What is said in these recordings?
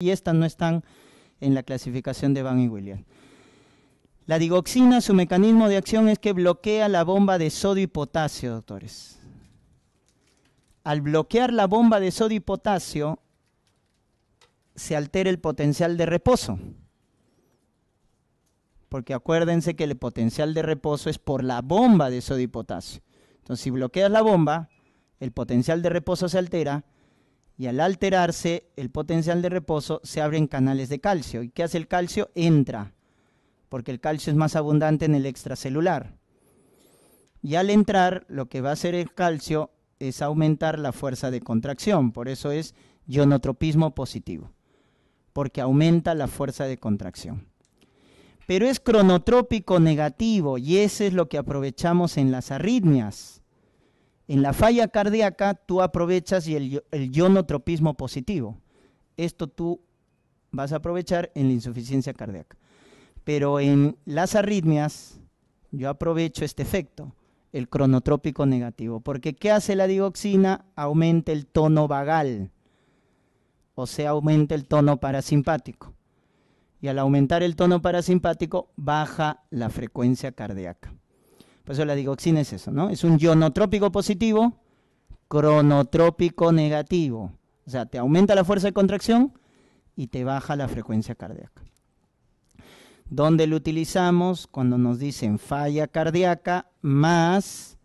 y estas no están en la clasificación de Van y William. La digoxina, su mecanismo de acción es que bloquea la bomba de sodio y potasio, doctores. Al bloquear la bomba de sodio y potasio, se altera el potencial de reposo. Porque acuérdense que el potencial de reposo es por la bomba de sodio y potasio. Entonces, si bloqueas la bomba, el potencial de reposo se altera y al alterarse el potencial de reposo se abren canales de calcio. ¿Y qué hace el calcio? Entra, porque el calcio es más abundante en el extracelular. Y al entrar, lo que va a hacer el calcio es aumentar la fuerza de contracción, por eso es ionotropismo positivo, porque aumenta la fuerza de contracción. Pero es cronotrópico negativo y ese es lo que aprovechamos en las arritmias en la falla cardíaca tú aprovechas el, ionotropismo positivo. Esto tú vas a aprovechar en la insuficiencia cardíaca. Pero en las arritmias yo aprovecho este efecto, el cronotrópico negativo, porque ¿qué hace la digoxina? Aumenta el tono vagal, o sea, aumenta el tono parasimpático. Y al aumentar el tono parasimpático, baja la frecuencia cardíaca. Por eso la digoxina es eso, ¿no? Es un ionotrópico positivo, cronotrópico negativo. O sea, te aumenta la fuerza de contracción y te baja la frecuencia cardíaca. ¿Dónde lo utilizamos? Cuando nos dicen falla cardíaca más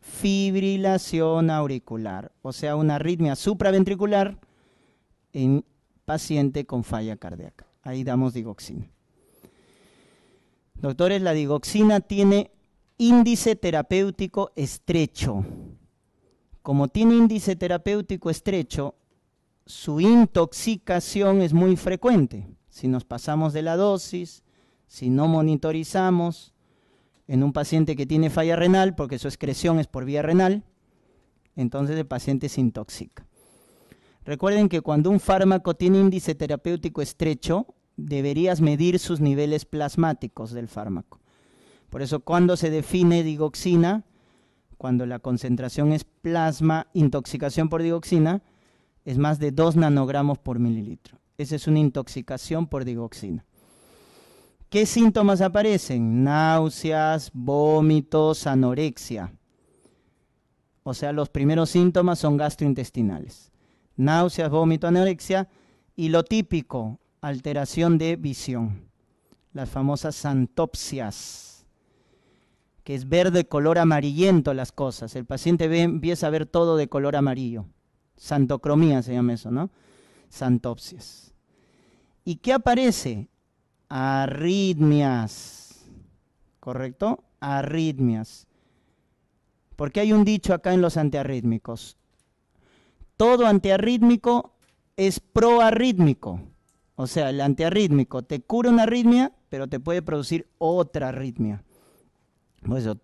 fibrilación auricular, o sea, una arritmia supraventricular en paciente con falla cardíaca. Ahí damos digoxina. Doctores, la digoxina tiene índice terapéutico estrecho. Como tiene índice terapéutico estrecho, su intoxicación es muy frecuente. Si nos pasamos de la dosis, si no monitorizamos en un paciente que tiene falla renal, porque su excreción es por vía renal, entonces el paciente se intoxica. Recuerden que cuando un fármaco tiene índice terapéutico estrecho, deberías medir sus niveles plasmáticos del fármaco. Por eso cuando se define digoxina, cuando la concentración es plasma, intoxicación por digoxina, es más de 2 nanogramos por mililitro. Esa es una intoxicación por digoxina. ¿Qué síntomas aparecen? Náuseas, vómitos, anorexia. O sea, los primeros síntomas son gastrointestinales. Náuseas, vómito, anorexia y lo típico, alteración de visión. Las famosas antopsias que es ver de color amarillento las cosas. El paciente ve, empieza a ver todo de color amarillo. Santocromía se llama eso, ¿no? Santopsias. ¿Y qué aparece? Arritmias. ¿Correcto? Arritmias. Porque hay un dicho acá en los antiarrítmicos. Todo antiarrítmico es proarrítmico. O sea, el antiarrítmico te cura una arritmia, pero te puede producir otra arritmia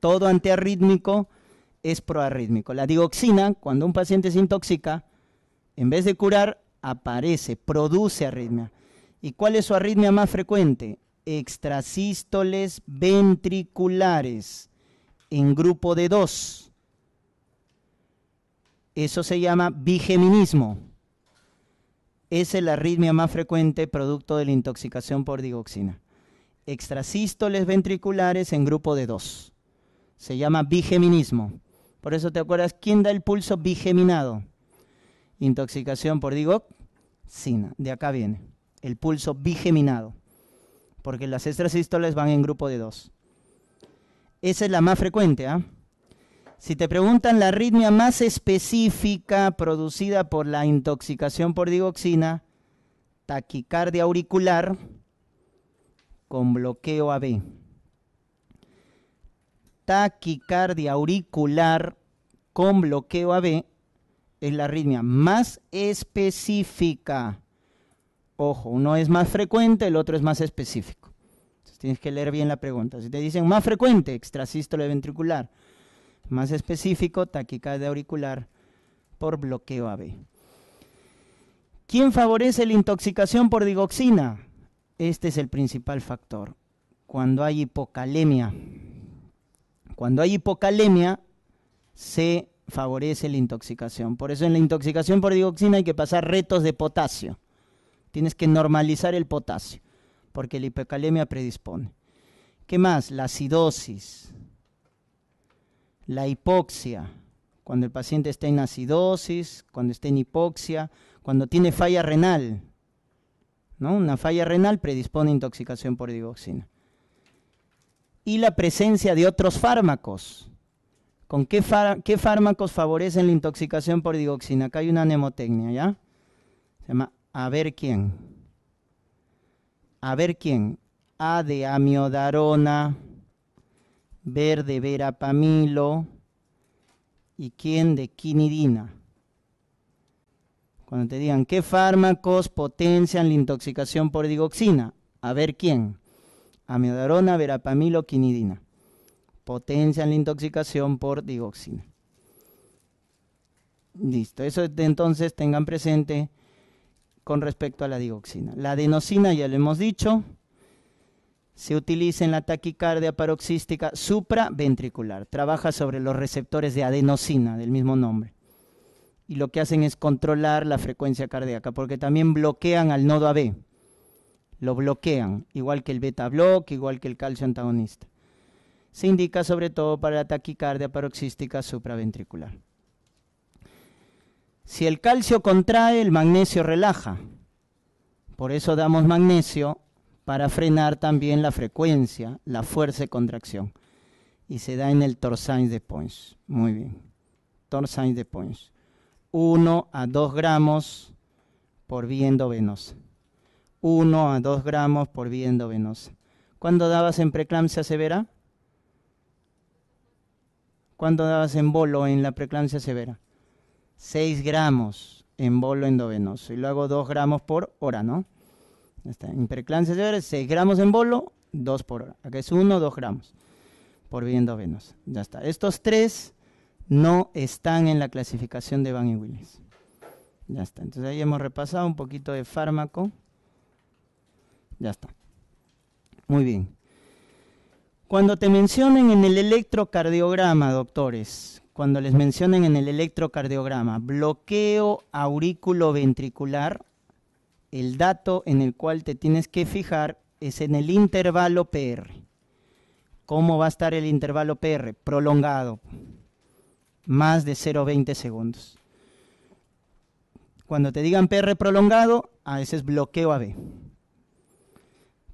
todo antiarrítmico es proarrítmico. La digoxina, cuando un paciente se intoxica, en vez de curar, aparece, produce arritmia. ¿Y cuál es su arritmia más frecuente? Extrasístoles ventriculares en grupo de dos. Eso se llama bigeminismo. es el arritmia más frecuente producto de la intoxicación por digoxina extrasístoles ventriculares en grupo de dos. Se llama bigeminismo. Por eso te acuerdas, ¿quién da el pulso bigeminado? Intoxicación por digoxina. De acá viene, el pulso bigeminado. Porque las extrasístoles van en grupo de dos. Esa es la más frecuente. ¿ah? Si te preguntan la arritmia más específica producida por la intoxicación por digoxina, taquicardia auricular, con bloqueo AB. Taquicardia auricular con bloqueo AB es la arritmia más específica. Ojo, uno es más frecuente, el otro es más específico. tienes que leer bien la pregunta. Si te dicen más frecuente, extrasístole ventricular. Más específico, taquicardia auricular por bloqueo AB. ¿Quién favorece la intoxicación por digoxina? Este es el principal factor. Cuando hay hipocalemia, cuando hay hipocalemia, se favorece la intoxicación. Por eso en la intoxicación por digoxina hay que pasar retos de potasio. Tienes que normalizar el potasio, porque la hipocalemia predispone. ¿Qué más? La acidosis, la hipoxia. Cuando el paciente está en acidosis, cuando está en hipoxia, cuando tiene falla renal, una falla renal predispone a intoxicación por digoxina. Y la presencia de otros fármacos. ¿Con qué, fármacos favorecen la intoxicación por digoxina? Acá hay una nemotecnia, ¿ya? Se llama a ver quién. A ver quién. A de amiodarona, ver de verapamilo y quién de quinidina. Cuando te digan, ¿qué fármacos potencian la intoxicación por digoxina? A ver quién. Amiodarona, verapamilo, quinidina. Potencian la intoxicación por digoxina. Listo, eso de entonces tengan presente con respecto a la digoxina. La adenosina ya lo hemos dicho, se utiliza en la taquicardia paroxística supraventricular. Trabaja sobre los receptores de adenosina del mismo nombre y lo que hacen es controlar la frecuencia cardíaca, porque también bloquean al nodo AB. Lo bloquean, igual que el beta block, igual que el calcio antagonista. Se indica sobre todo para la taquicardia paroxística supraventricular. Si el calcio contrae, el magnesio relaja. Por eso damos magnesio para frenar también la frecuencia, la fuerza de contracción. Y se da en el torsain de Points. Muy bien. Torsain de Points. 1 a 2 gramos por vía endovenosa. 1 a 2 gramos por vía endovenosa. ¿Cuándo dabas en preeclampsia severa? ¿Cuándo dabas en bolo en la preeclampsia severa? 6 gramos en bolo endovenoso. Y luego 2 gramos por hora, ¿no? Está. En preeclampsia severa, 6 gramos en bolo, 2 por hora. Acá es 1, 2 gramos por vía endovenosa. Ya está. Estos tres no están en la clasificación de Van y Willis. Ya está. Entonces ahí hemos repasado un poquito de fármaco. Ya está. Muy bien. Cuando te mencionen en el electrocardiograma, doctores, cuando les mencionen en el electrocardiograma, bloqueo auriculoventricular, el dato en el cual te tienes que fijar es en el intervalo PR. ¿Cómo va a estar el intervalo PR? Prolongado más de 0,20 segundos. Cuando te digan PR prolongado, a es bloqueo B.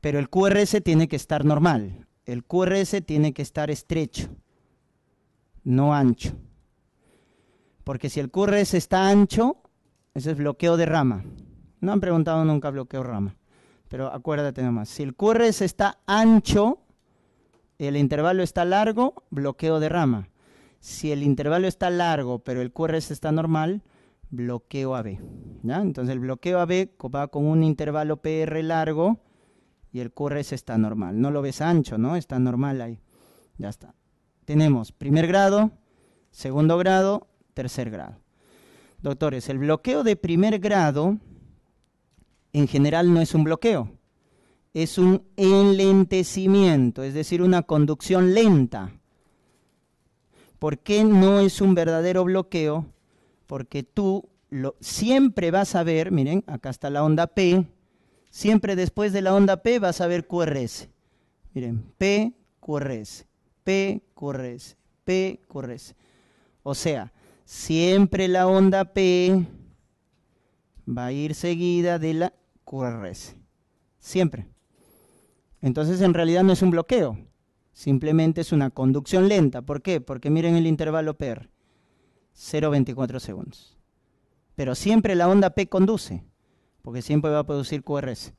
Pero el QRS tiene que estar normal. El QRS tiene que estar estrecho, no ancho. Porque si el QRS está ancho, ese es bloqueo de rama. No han preguntado nunca bloqueo rama. Pero acuérdate nomás. Si el QRS está ancho, el intervalo está largo, bloqueo de rama. Si el intervalo está largo, pero el QRS está normal, bloqueo AB. ¿ya? Entonces el bloqueo AB va con un intervalo PR largo y el QRS está normal. No lo ves ancho, ¿no? Está normal ahí. Ya está. Tenemos primer grado, segundo grado, tercer grado. Doctores, el bloqueo de primer grado en general no es un bloqueo, es un enlentecimiento, es decir, una conducción lenta. ¿Por qué no es un verdadero bloqueo? Porque tú lo, siempre vas a ver, miren, acá está la onda P, siempre después de la onda P vas a ver QRS. Miren, P, QRS, P, QRS, P, QRS. O sea, siempre la onda P va a ir seguida de la QRS. Siempre. Entonces, en realidad no es un bloqueo. Simplemente es una conducción lenta. ¿Por qué? Porque miren el intervalo PR. 0,24 segundos. Pero siempre la onda P conduce, porque siempre va a producir QRS.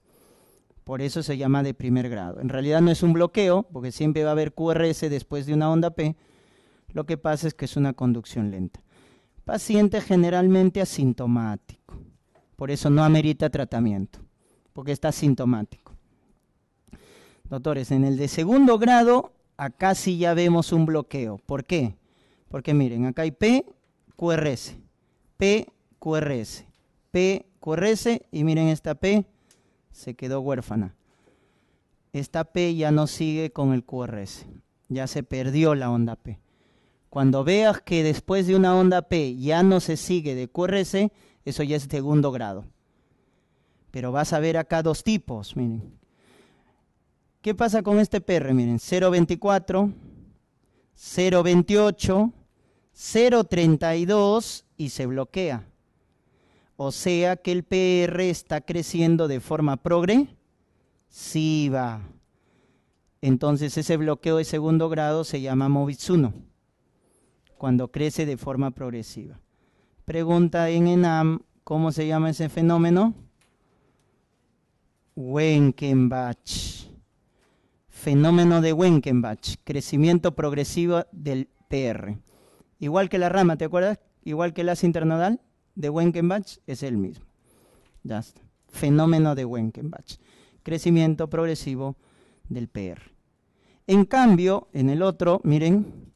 Por eso se llama de primer grado. En realidad no es un bloqueo, porque siempre va a haber QRS después de una onda P. Lo que pasa es que es una conducción lenta. Paciente generalmente asintomático. Por eso no amerita tratamiento, porque está asintomático. Doctores, en el de segundo grado, acá sí ya vemos un bloqueo. ¿Por qué? Porque miren, acá hay P, QRS, P, QRS, P, QRS, y miren esta P, se quedó huérfana. Esta P ya no sigue con el QRS, ya se perdió la onda P. Cuando veas que después de una onda P ya no se sigue de QRS, eso ya es segundo grado. Pero vas a ver acá dos tipos, miren. ¿Qué pasa con este PR? Miren, 0.24, 0.28, 0.32 y se bloquea. O sea que el PR está creciendo de forma progresiva. Entonces ese bloqueo de segundo grado se llama Mobitsuno, cuando crece de forma progresiva. Pregunta en ENAM, ¿cómo se llama ese fenómeno? Wenkenbach fenómeno de Wenkenbach, crecimiento progresivo del PR. Igual que la rama, ¿te acuerdas? Igual que el as internodal de Wenkenbach es el mismo. Ya está. Fenómeno de Wenkenbach, crecimiento progresivo del PR. En cambio, en el otro, miren,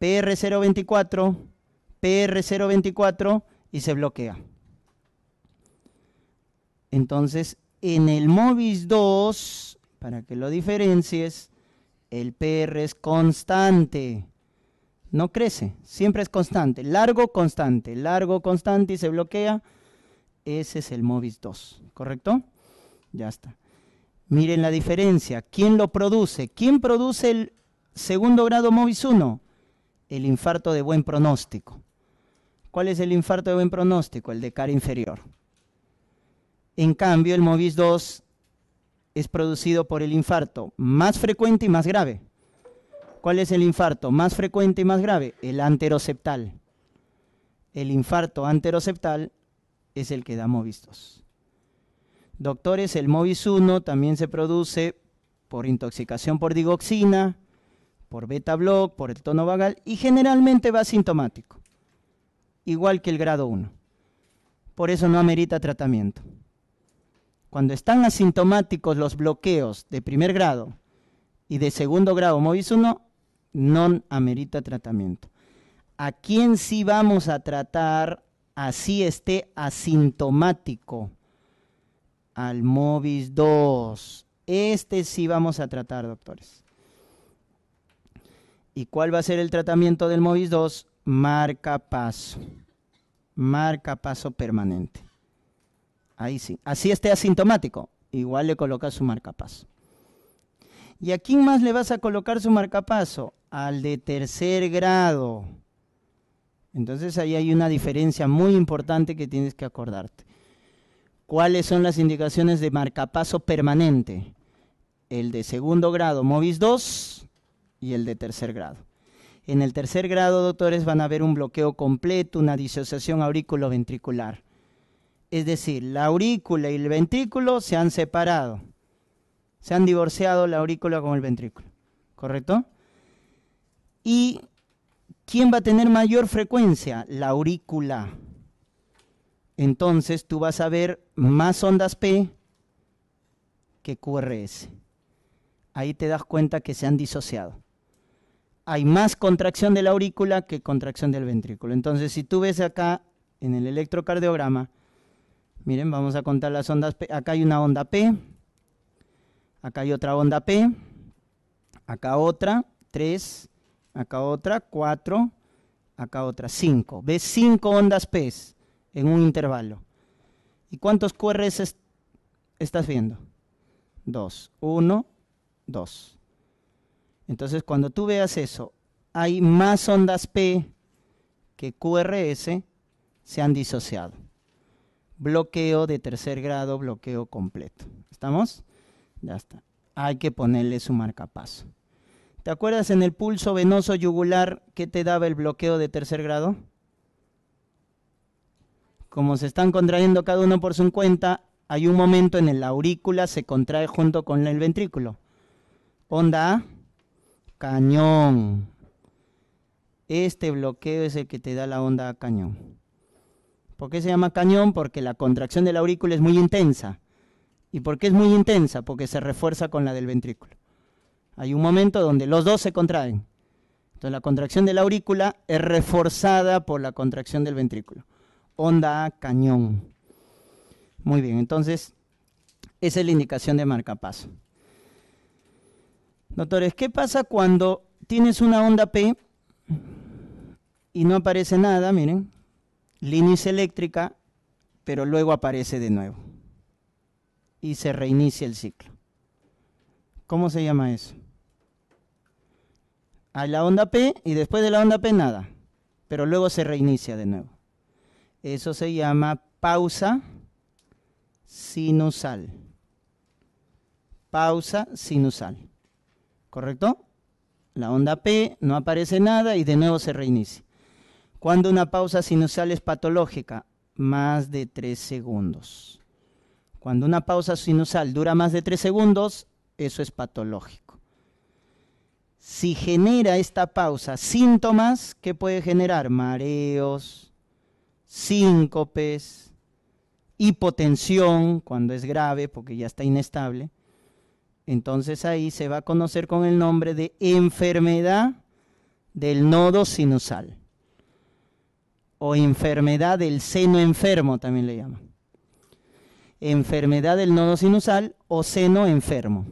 PR024, PR024 y se bloquea. Entonces, en el MOVIS 2 para que lo diferencies, el PR es constante. No crece, siempre es constante. Largo, constante, largo, constante y se bloquea. Ese es el Movis 2, ¿correcto? Ya está. Miren la diferencia. ¿Quién lo produce? ¿Quién produce el segundo grado Movis 1? El infarto de buen pronóstico. ¿Cuál es el infarto de buen pronóstico? El de cara inferior. En cambio, el Movis 2 es producido por el infarto más frecuente y más grave. ¿Cuál es el infarto más frecuente y más grave? El anteroceptal. El infarto anteroceptal es el que da movistos. Doctores, el Movis 1 también se produce por intoxicación por digoxina, por beta block, por el tono vagal y generalmente va asintomático, igual que el grado 1. Por eso no amerita tratamiento. Cuando están asintomáticos los bloqueos de primer grado y de segundo grado MOVIS 1, no amerita tratamiento. ¿A quién sí vamos a tratar así esté asintomático? Al MOVIS 2. Este sí vamos a tratar, doctores. ¿Y cuál va a ser el tratamiento del MOVIS 2? Marca paso. Marca paso permanente. Ahí sí. Así esté asintomático. Igual le colocas su marcapaso. ¿Y a quién más le vas a colocar su marcapaso? Al de tercer grado. Entonces ahí hay una diferencia muy importante que tienes que acordarte. ¿Cuáles son las indicaciones de marcapaso permanente? El de segundo grado, MOVIS 2, y el de tercer grado. En el tercer grado, doctores, van a ver un bloqueo completo, una disociación auriculoventricular. ventricular es decir, la aurícula y el ventrículo se han separado. Se han divorciado la aurícula con el ventrículo, ¿correcto? ¿Y quién va a tener mayor frecuencia? La aurícula. Entonces tú vas a ver más ondas P que QRS. Ahí te das cuenta que se han disociado. Hay más contracción de la aurícula que contracción del ventrículo. Entonces, si tú ves acá en el electrocardiograma, Miren, vamos a contar las ondas P. Acá hay una onda P. Acá hay otra onda P. Acá otra, 3. Acá otra, 4. Acá otra, 5. ¿Ves? cinco ondas P en un intervalo. ¿Y cuántos QRs estás viendo? 2. uno, 2. Entonces, cuando tú veas eso, hay más ondas P que QRS se han disociado bloqueo de tercer grado, bloqueo completo. ¿Estamos? Ya está. Hay que ponerle su marcapaso. ¿Te acuerdas en el pulso venoso yugular qué te daba el bloqueo de tercer grado? Como se están contrayendo cada uno por su cuenta, hay un momento en el aurícula se contrae junto con el ventrículo. Onda A, cañón. Este bloqueo es el que te da la onda A cañón. ¿Por qué se llama cañón? Porque la contracción del aurículo es muy intensa. ¿Y por qué es muy intensa? Porque se refuerza con la del ventrículo. Hay un momento donde los dos se contraen. Entonces la contracción de la aurícula es reforzada por la contracción del ventrículo. Onda cañón. Muy bien, entonces esa es la indicación de marcapaso. Doctores, ¿qué pasa cuando tienes una onda P y no aparece nada? Miren, línea eléctrica, pero luego aparece de nuevo y se reinicia el ciclo. ¿Cómo se llama eso? Hay la onda P y después de la onda P nada, pero luego se reinicia de nuevo. Eso se llama pausa sinusal. Pausa sinusal. ¿Correcto? La onda P no aparece nada y de nuevo se reinicia cuando una pausa sinusal es patológica? Más de 3 segundos. Cuando una pausa sinusal dura más de tres segundos, eso es patológico. Si genera esta pausa síntomas, ¿qué puede generar? Mareos, síncopes, hipotensión, cuando es grave, porque ya está inestable. Entonces ahí se va a conocer con el nombre de enfermedad del nodo sinusal o enfermedad del seno enfermo también le llaman. Enfermedad del nodo sinusal o seno enfermo.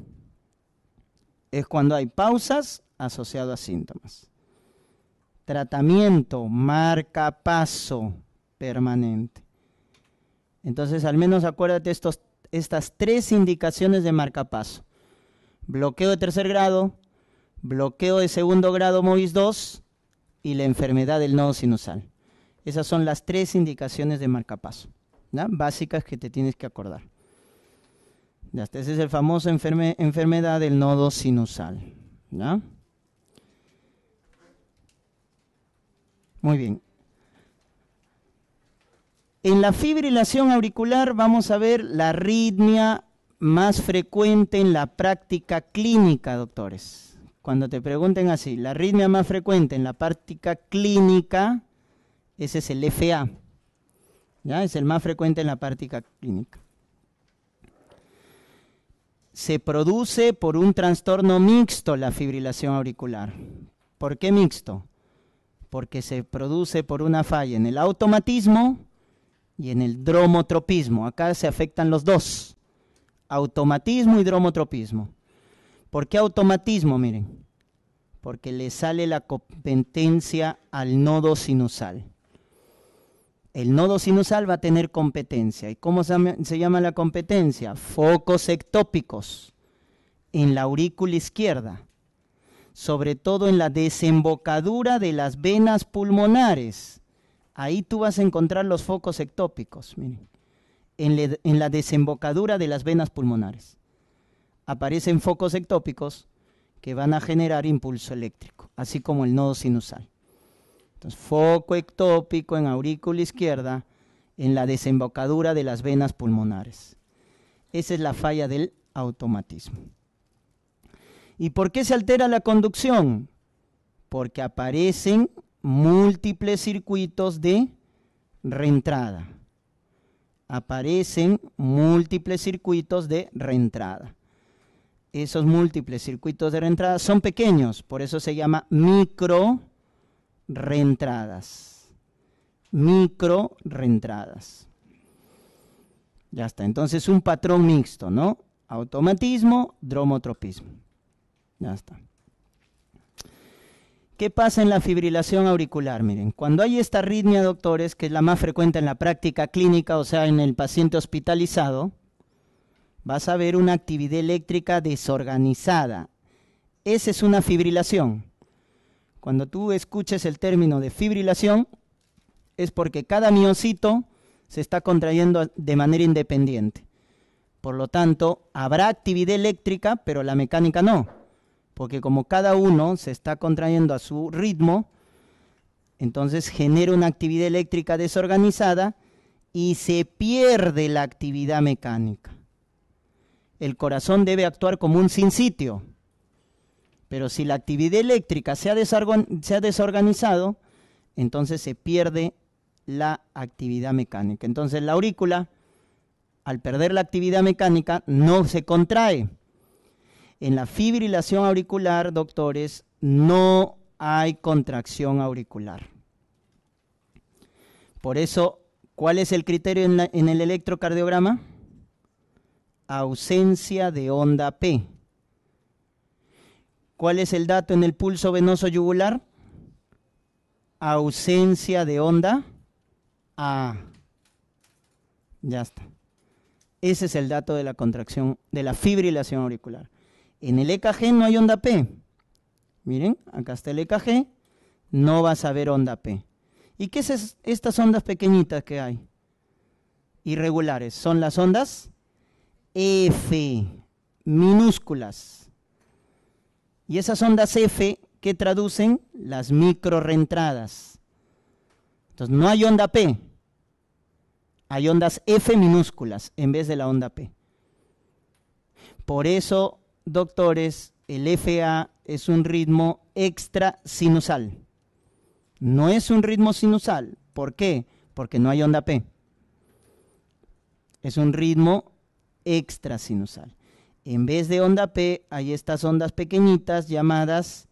Es cuando hay pausas asociadas a síntomas. Tratamiento, marcapaso permanente. Entonces, al menos acuérdate estos, estas tres indicaciones de marcapaso. Bloqueo de tercer grado, bloqueo de segundo grado MOVIS 2 y la enfermedad del nodo sinusal. Esas son las tres indicaciones de marcapaso, básicas que te tienes que acordar. ¿Ya? Esa es el famoso enfermedad del nodo sinusal. Muy bien. En la fibrilación auricular vamos a ver la arritmia más frecuente en la práctica clínica, doctores. Cuando te pregunten así, la arritmia más frecuente en la práctica clínica, ese es el FA. ¿ya? Es el más frecuente en la práctica clínica. Se produce por un trastorno mixto la fibrilación auricular. ¿Por qué mixto? Porque se produce por una falla en el automatismo y en el dromotropismo. Acá se afectan los dos, automatismo y dromotropismo. ¿Por qué automatismo? Miren, porque le sale la competencia al nodo sinusal. El nodo sinusal va a tener competencia. ¿Y cómo se llama la competencia? Focos ectópicos en la aurícula izquierda, sobre todo en la desembocadura de las venas pulmonares. Ahí tú vas a encontrar los focos ectópicos, miren, en, en la desembocadura de las venas pulmonares. Aparecen focos ectópicos que van a generar impulso eléctrico, así como el nodo sinusal foco ectópico en aurícula izquierda, en la desembocadura de las venas pulmonares. Esa es la falla del automatismo. ¿Y por qué se altera la conducción? Porque aparecen múltiples circuitos de reentrada. Aparecen múltiples circuitos de reentrada. Esos múltiples circuitos de reentrada son pequeños, por eso se llama micro reentradas. Micro reentradas. Ya está. Entonces un patrón mixto, ¿no? Automatismo, dromotropismo. Ya está. ¿Qué pasa en la fibrilación auricular? Miren, cuando hay esta arritmia, doctores, que es la más frecuente en la práctica clínica, o sea, en el paciente hospitalizado, vas a ver una actividad eléctrica desorganizada. Esa es una fibrilación. Cuando tú escuches el término de fibrilación, es porque cada miocito se está contrayendo de manera independiente. Por lo tanto, habrá actividad eléctrica, pero la mecánica no, porque como cada uno se está contrayendo a su ritmo, entonces genera una actividad eléctrica desorganizada y se pierde la actividad mecánica. El corazón debe actuar como un sin sitio pero si la actividad eléctrica se ha, desorganizado, entonces se pierde la actividad mecánica. Entonces la aurícula, al perder la actividad mecánica, no se contrae. En la fibrilación auricular, doctores, no hay contracción auricular. Por eso, ¿cuál es el criterio en el electrocardiograma? Ausencia de onda P. ¿Cuál es el dato en el pulso venoso yugular? Ausencia de onda A. Ya está. Ese es el dato de la contracción, de la fibrilación auricular. En el EKG no hay onda P. Miren, acá está el EKG, no vas a ver onda P. ¿Y qué es estas ondas pequeñitas que hay? Irregulares. Son las ondas F, minúsculas. Y esas ondas F que traducen las reentradas. Entonces no hay onda P, hay ondas F minúsculas en vez de la onda P. Por eso, doctores, el FA es un ritmo extra sinusal. No es un ritmo sinusal. ¿Por qué? Porque no hay onda P. Es un ritmo extra sinusal en vez de onda P, hay estas ondas pequeñitas llamadas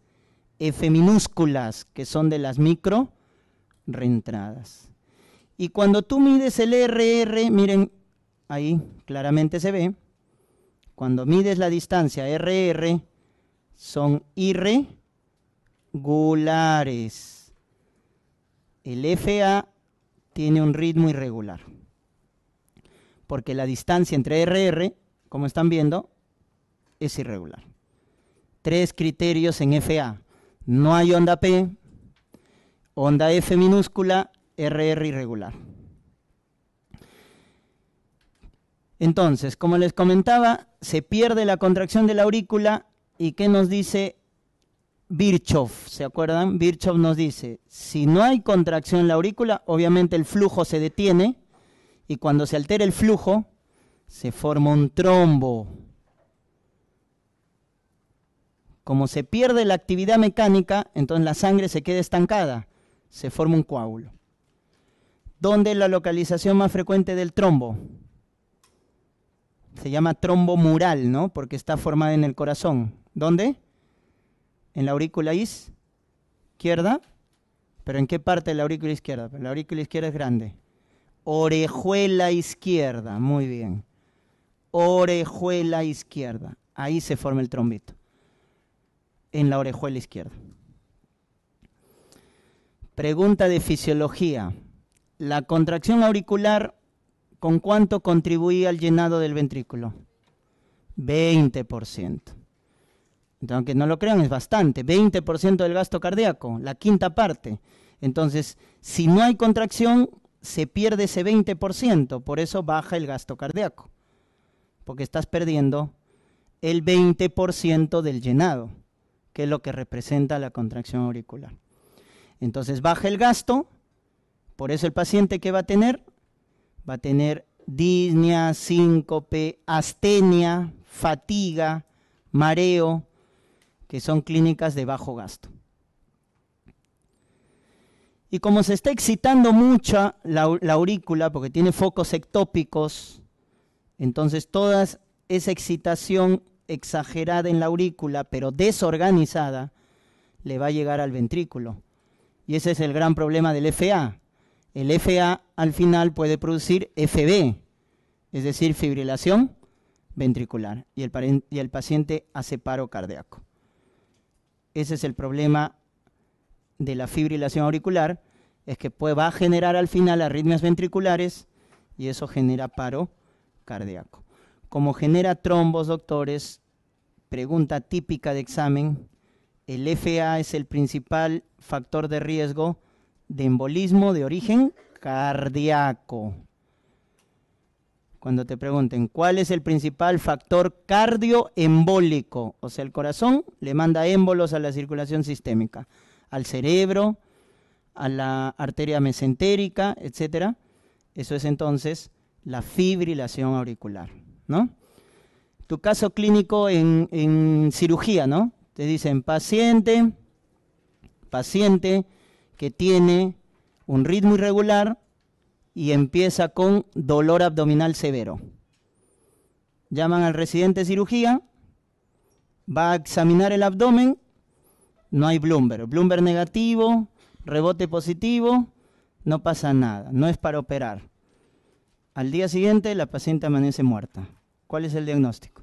F minúsculas, que son de las micro reentradas. Y cuando tú mides el RR, miren, ahí claramente se ve, cuando mides la distancia RR, son irregulares. El FA tiene un ritmo irregular, porque la distancia entre RR, como están viendo, es irregular. Tres criterios en FA. No hay onda P, onda F minúscula, RR irregular. Entonces, como les comentaba, se pierde la contracción de la aurícula y ¿qué nos dice Virchow? ¿Se acuerdan? Virchow nos dice, si no hay contracción en la aurícula, obviamente el flujo se detiene y cuando se altera el flujo, se forma un trombo. Como se pierde la actividad mecánica, entonces la sangre se queda estancada, se forma un coágulo. ¿Dónde es la localización más frecuente del trombo? Se llama trombo mural, ¿no? Porque está formada en el corazón. ¿Dónde? En la aurícula izquierda. ¿Pero en qué parte de la aurícula izquierda? Pues la aurícula izquierda es grande. Orejuela izquierda, muy bien. Orejuela izquierda. Ahí se forma el trombito en la orejuela izquierda. Pregunta de fisiología. ¿La contracción auricular con cuánto contribuía al llenado del ventrículo? 20%. Entonces, aunque no lo crean, es bastante. 20% del gasto cardíaco, la quinta parte. Entonces, si no hay contracción, se pierde ese 20%, por eso baja el gasto cardíaco, porque estás perdiendo el 20% del llenado que es lo que representa la contracción auricular. Entonces baja el gasto, por eso el paciente que va a tener va a tener disnea, síncope, astenia, fatiga, mareo, que son clínicas de bajo gasto. Y como se está excitando mucho la, la aurícula, porque tiene focos ectópicos, entonces toda esa excitación exagerada en la aurícula, pero desorganizada, le va a llegar al ventrículo. Y ese es el gran problema del FA. El FA al final puede producir FB, es decir, fibrilación ventricular, y el, paciente hace paro cardíaco. Ese es el problema de la fibrilación auricular, es que puede, va a generar al final arritmias ventriculares y eso genera paro cardíaco. Como genera trombos, doctores, pregunta típica de examen, el FA es el principal factor de riesgo de embolismo de origen cardíaco. Cuando te pregunten cuál es el principal factor cardioembólico, o sea, el corazón le manda émbolos a la circulación sistémica, al cerebro, a la arteria mesentérica, etcétera. Eso es entonces la fibrilación auricular, ¿no? tu caso clínico en, cirugía, ¿no? Te dicen paciente, paciente que tiene un ritmo irregular y empieza con dolor abdominal severo. Llaman al residente de cirugía, va a examinar el abdomen, no hay Bloomberg. Bloomberg negativo, rebote positivo, no pasa nada, no es para operar. Al día siguiente la paciente amanece muerta. ¿Cuál es el diagnóstico?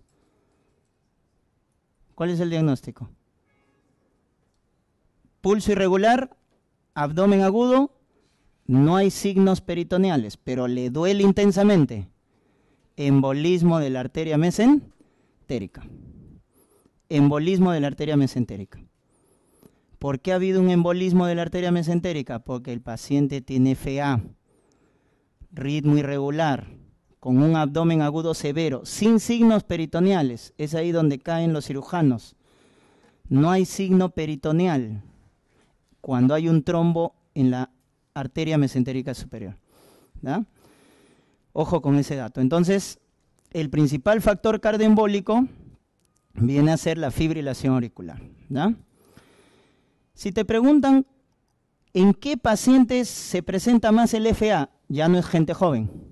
¿Cuál es el diagnóstico? Pulso irregular, abdomen agudo, no hay signos peritoneales, pero le duele intensamente. Embolismo de la arteria mesentérica. Embolismo de la arteria mesentérica. ¿Por qué ha habido un embolismo de la arteria mesentérica? Porque el paciente tiene FA, ritmo irregular, con un abdomen agudo severo, sin signos peritoneales. Es ahí donde caen los cirujanos. No hay signo peritoneal cuando hay un trombo en la arteria mesentérica superior. Ojo con ese dato. Entonces, el principal factor cardioembólico viene a ser la fibrilación auricular. Si te preguntan en qué pacientes se presenta más el FA, ya no es gente joven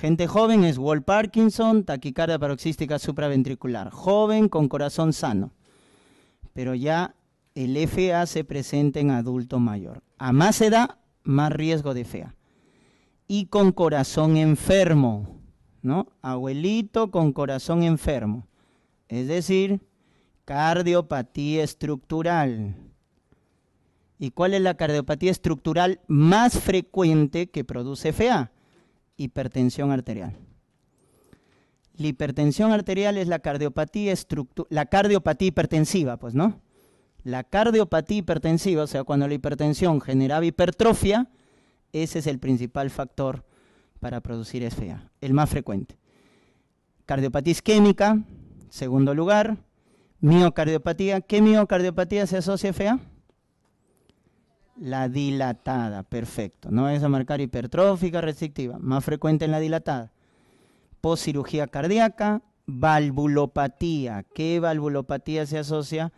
Gente joven es Wall Parkinson, taquicardia paroxística supraventricular. Joven con corazón sano. Pero ya el FA se presenta en adulto mayor. A más edad, más riesgo de FA. Y con corazón enfermo, ¿no? Abuelito con corazón enfermo. Es decir, cardiopatía estructural. ¿Y cuál es la cardiopatía estructural más frecuente que produce FA? hipertensión arterial. La hipertensión arterial es la cardiopatía, la cardiopatía hipertensiva, pues, ¿no? La cardiopatía hipertensiva, o sea, cuando la hipertensión generaba hipertrofia, ese es el principal factor para producir SFA, el más frecuente. Cardiopatía isquémica, segundo lugar. Miocardiopatía, ¿qué miocardiopatía se asocia a FA? la dilatada, perfecto. No es a marcar hipertrófica, restrictiva, más frecuente en la dilatada. Postcirugía cardíaca, valvulopatía. ¿Qué valvulopatía se asocia?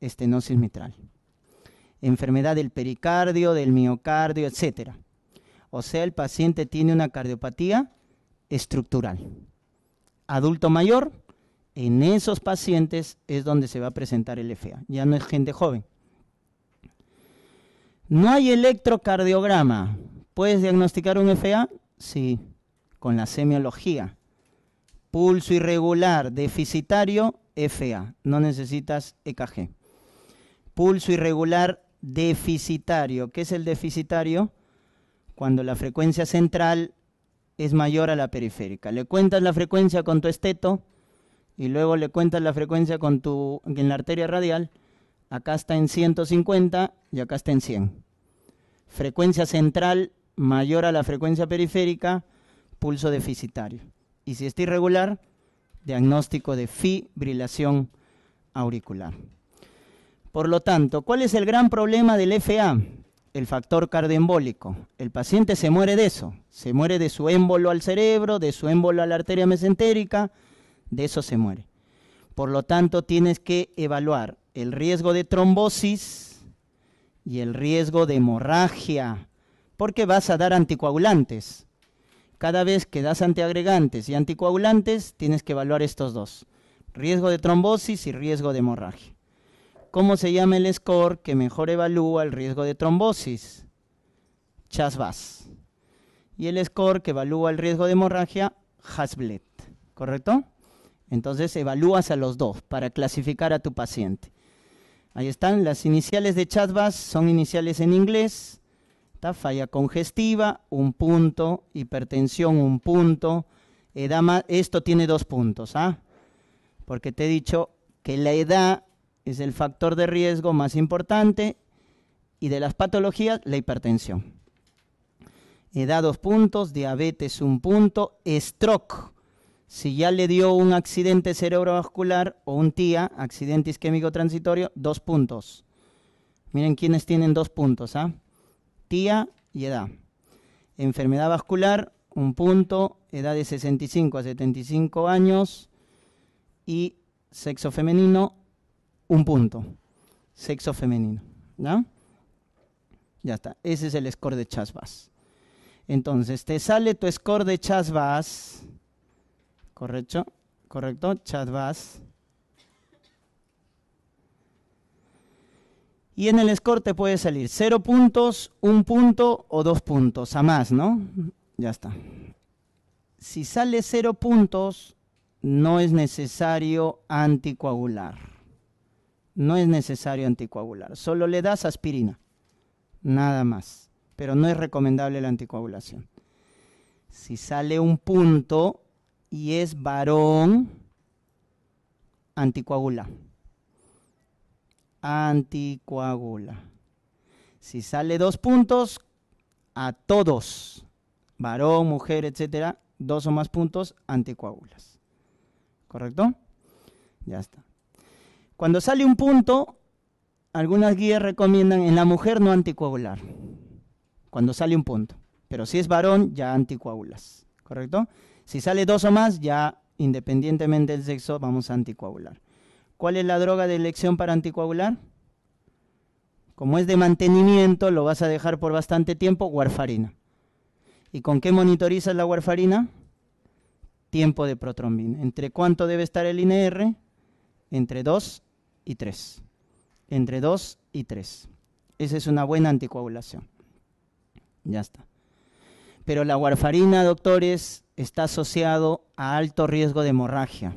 Estenosis mitral. Enfermedad del pericardio, del miocardio, etc. O sea, el paciente tiene una cardiopatía estructural. Adulto mayor, en esos pacientes es donde se va a presentar el FA. Ya no es gente joven. No hay electrocardiograma. ¿Puedes diagnosticar un FA? Sí, con la semiología. Pulso irregular, deficitario, FA. No necesitas EKG. Pulso irregular, deficitario. ¿Qué es el deficitario? Cuando la frecuencia central es mayor a la periférica. Le cuentas la frecuencia con tu esteto y luego le cuentas la frecuencia con tu, en la arteria radial acá está en 150 y acá está en 100. Frecuencia central mayor a la frecuencia periférica, pulso deficitario. Y si está irregular, diagnóstico de fibrilación auricular. Por lo tanto, ¿cuál es el gran problema del FA? El factor cardioembólico. El paciente se muere de eso, se muere de su émbolo al cerebro, de su émbolo a la arteria mesentérica, de eso se muere. Por lo tanto, tienes que evaluar el riesgo de trombosis y el riesgo de hemorragia, porque vas a dar anticoagulantes. Cada vez que das antiagregantes y anticoagulantes, tienes que evaluar estos dos, riesgo de trombosis y riesgo de hemorragia. ¿Cómo se llama el score que mejor evalúa el riesgo de trombosis? Chasbas. Y el score que evalúa el riesgo de hemorragia, Hasblet. ¿Correcto? Entonces evalúas a los dos para clasificar a tu paciente. Ahí están las iniciales de Chatbass son iniciales en inglés. falla congestiva, un punto, hipertensión, un punto. Eh, esto tiene dos puntos, ¿ah? Porque te he dicho que la edad es el factor de riesgo más importante y de las patologías, la hipertensión. Edad dos puntos, diabetes un punto, stroke si ya le dio un accidente cerebrovascular o un TIA, accidente isquémico transitorio, dos puntos. Miren quiénes tienen dos puntos, ¿ah? TIA y edad. Enfermedad vascular, un punto, edad de 65 a 75 años y sexo femenino, un punto. Sexo femenino, Ya está, ese es el score de Chasbas. Entonces, te sale tu score de Chasbas ¿Correcto? ¿Correcto? vas. Y en el score puede salir cero puntos, un punto o dos puntos, a más, ¿no? Ya está. Si sale cero puntos, no es necesario anticoagular. No es necesario anticoagular. Solo le das aspirina. Nada más. Pero no es recomendable la anticoagulación. Si sale un punto, y es varón anticoagula. Anticoagula. Si sale dos puntos, a todos, varón, mujer, etcétera, dos o más puntos, anticoagulas. ¿Correcto? Ya está. Cuando sale un punto, algunas guías recomiendan en la mujer no anticoagular. Cuando sale un punto. Pero si es varón, ya anticoagulas. ¿Correcto? Si sale dos o más, ya independientemente del sexo, vamos a anticoagular. ¿Cuál es la droga de elección para anticoagular? Como es de mantenimiento, lo vas a dejar por bastante tiempo, warfarina. ¿Y con qué monitorizas la warfarina? Tiempo de protrombina. ¿Entre cuánto debe estar el INR? Entre 2 y 3. Entre 2 y 3. Esa es una buena anticoagulación. Ya está pero la warfarina, doctores, está asociado a alto riesgo de hemorragia,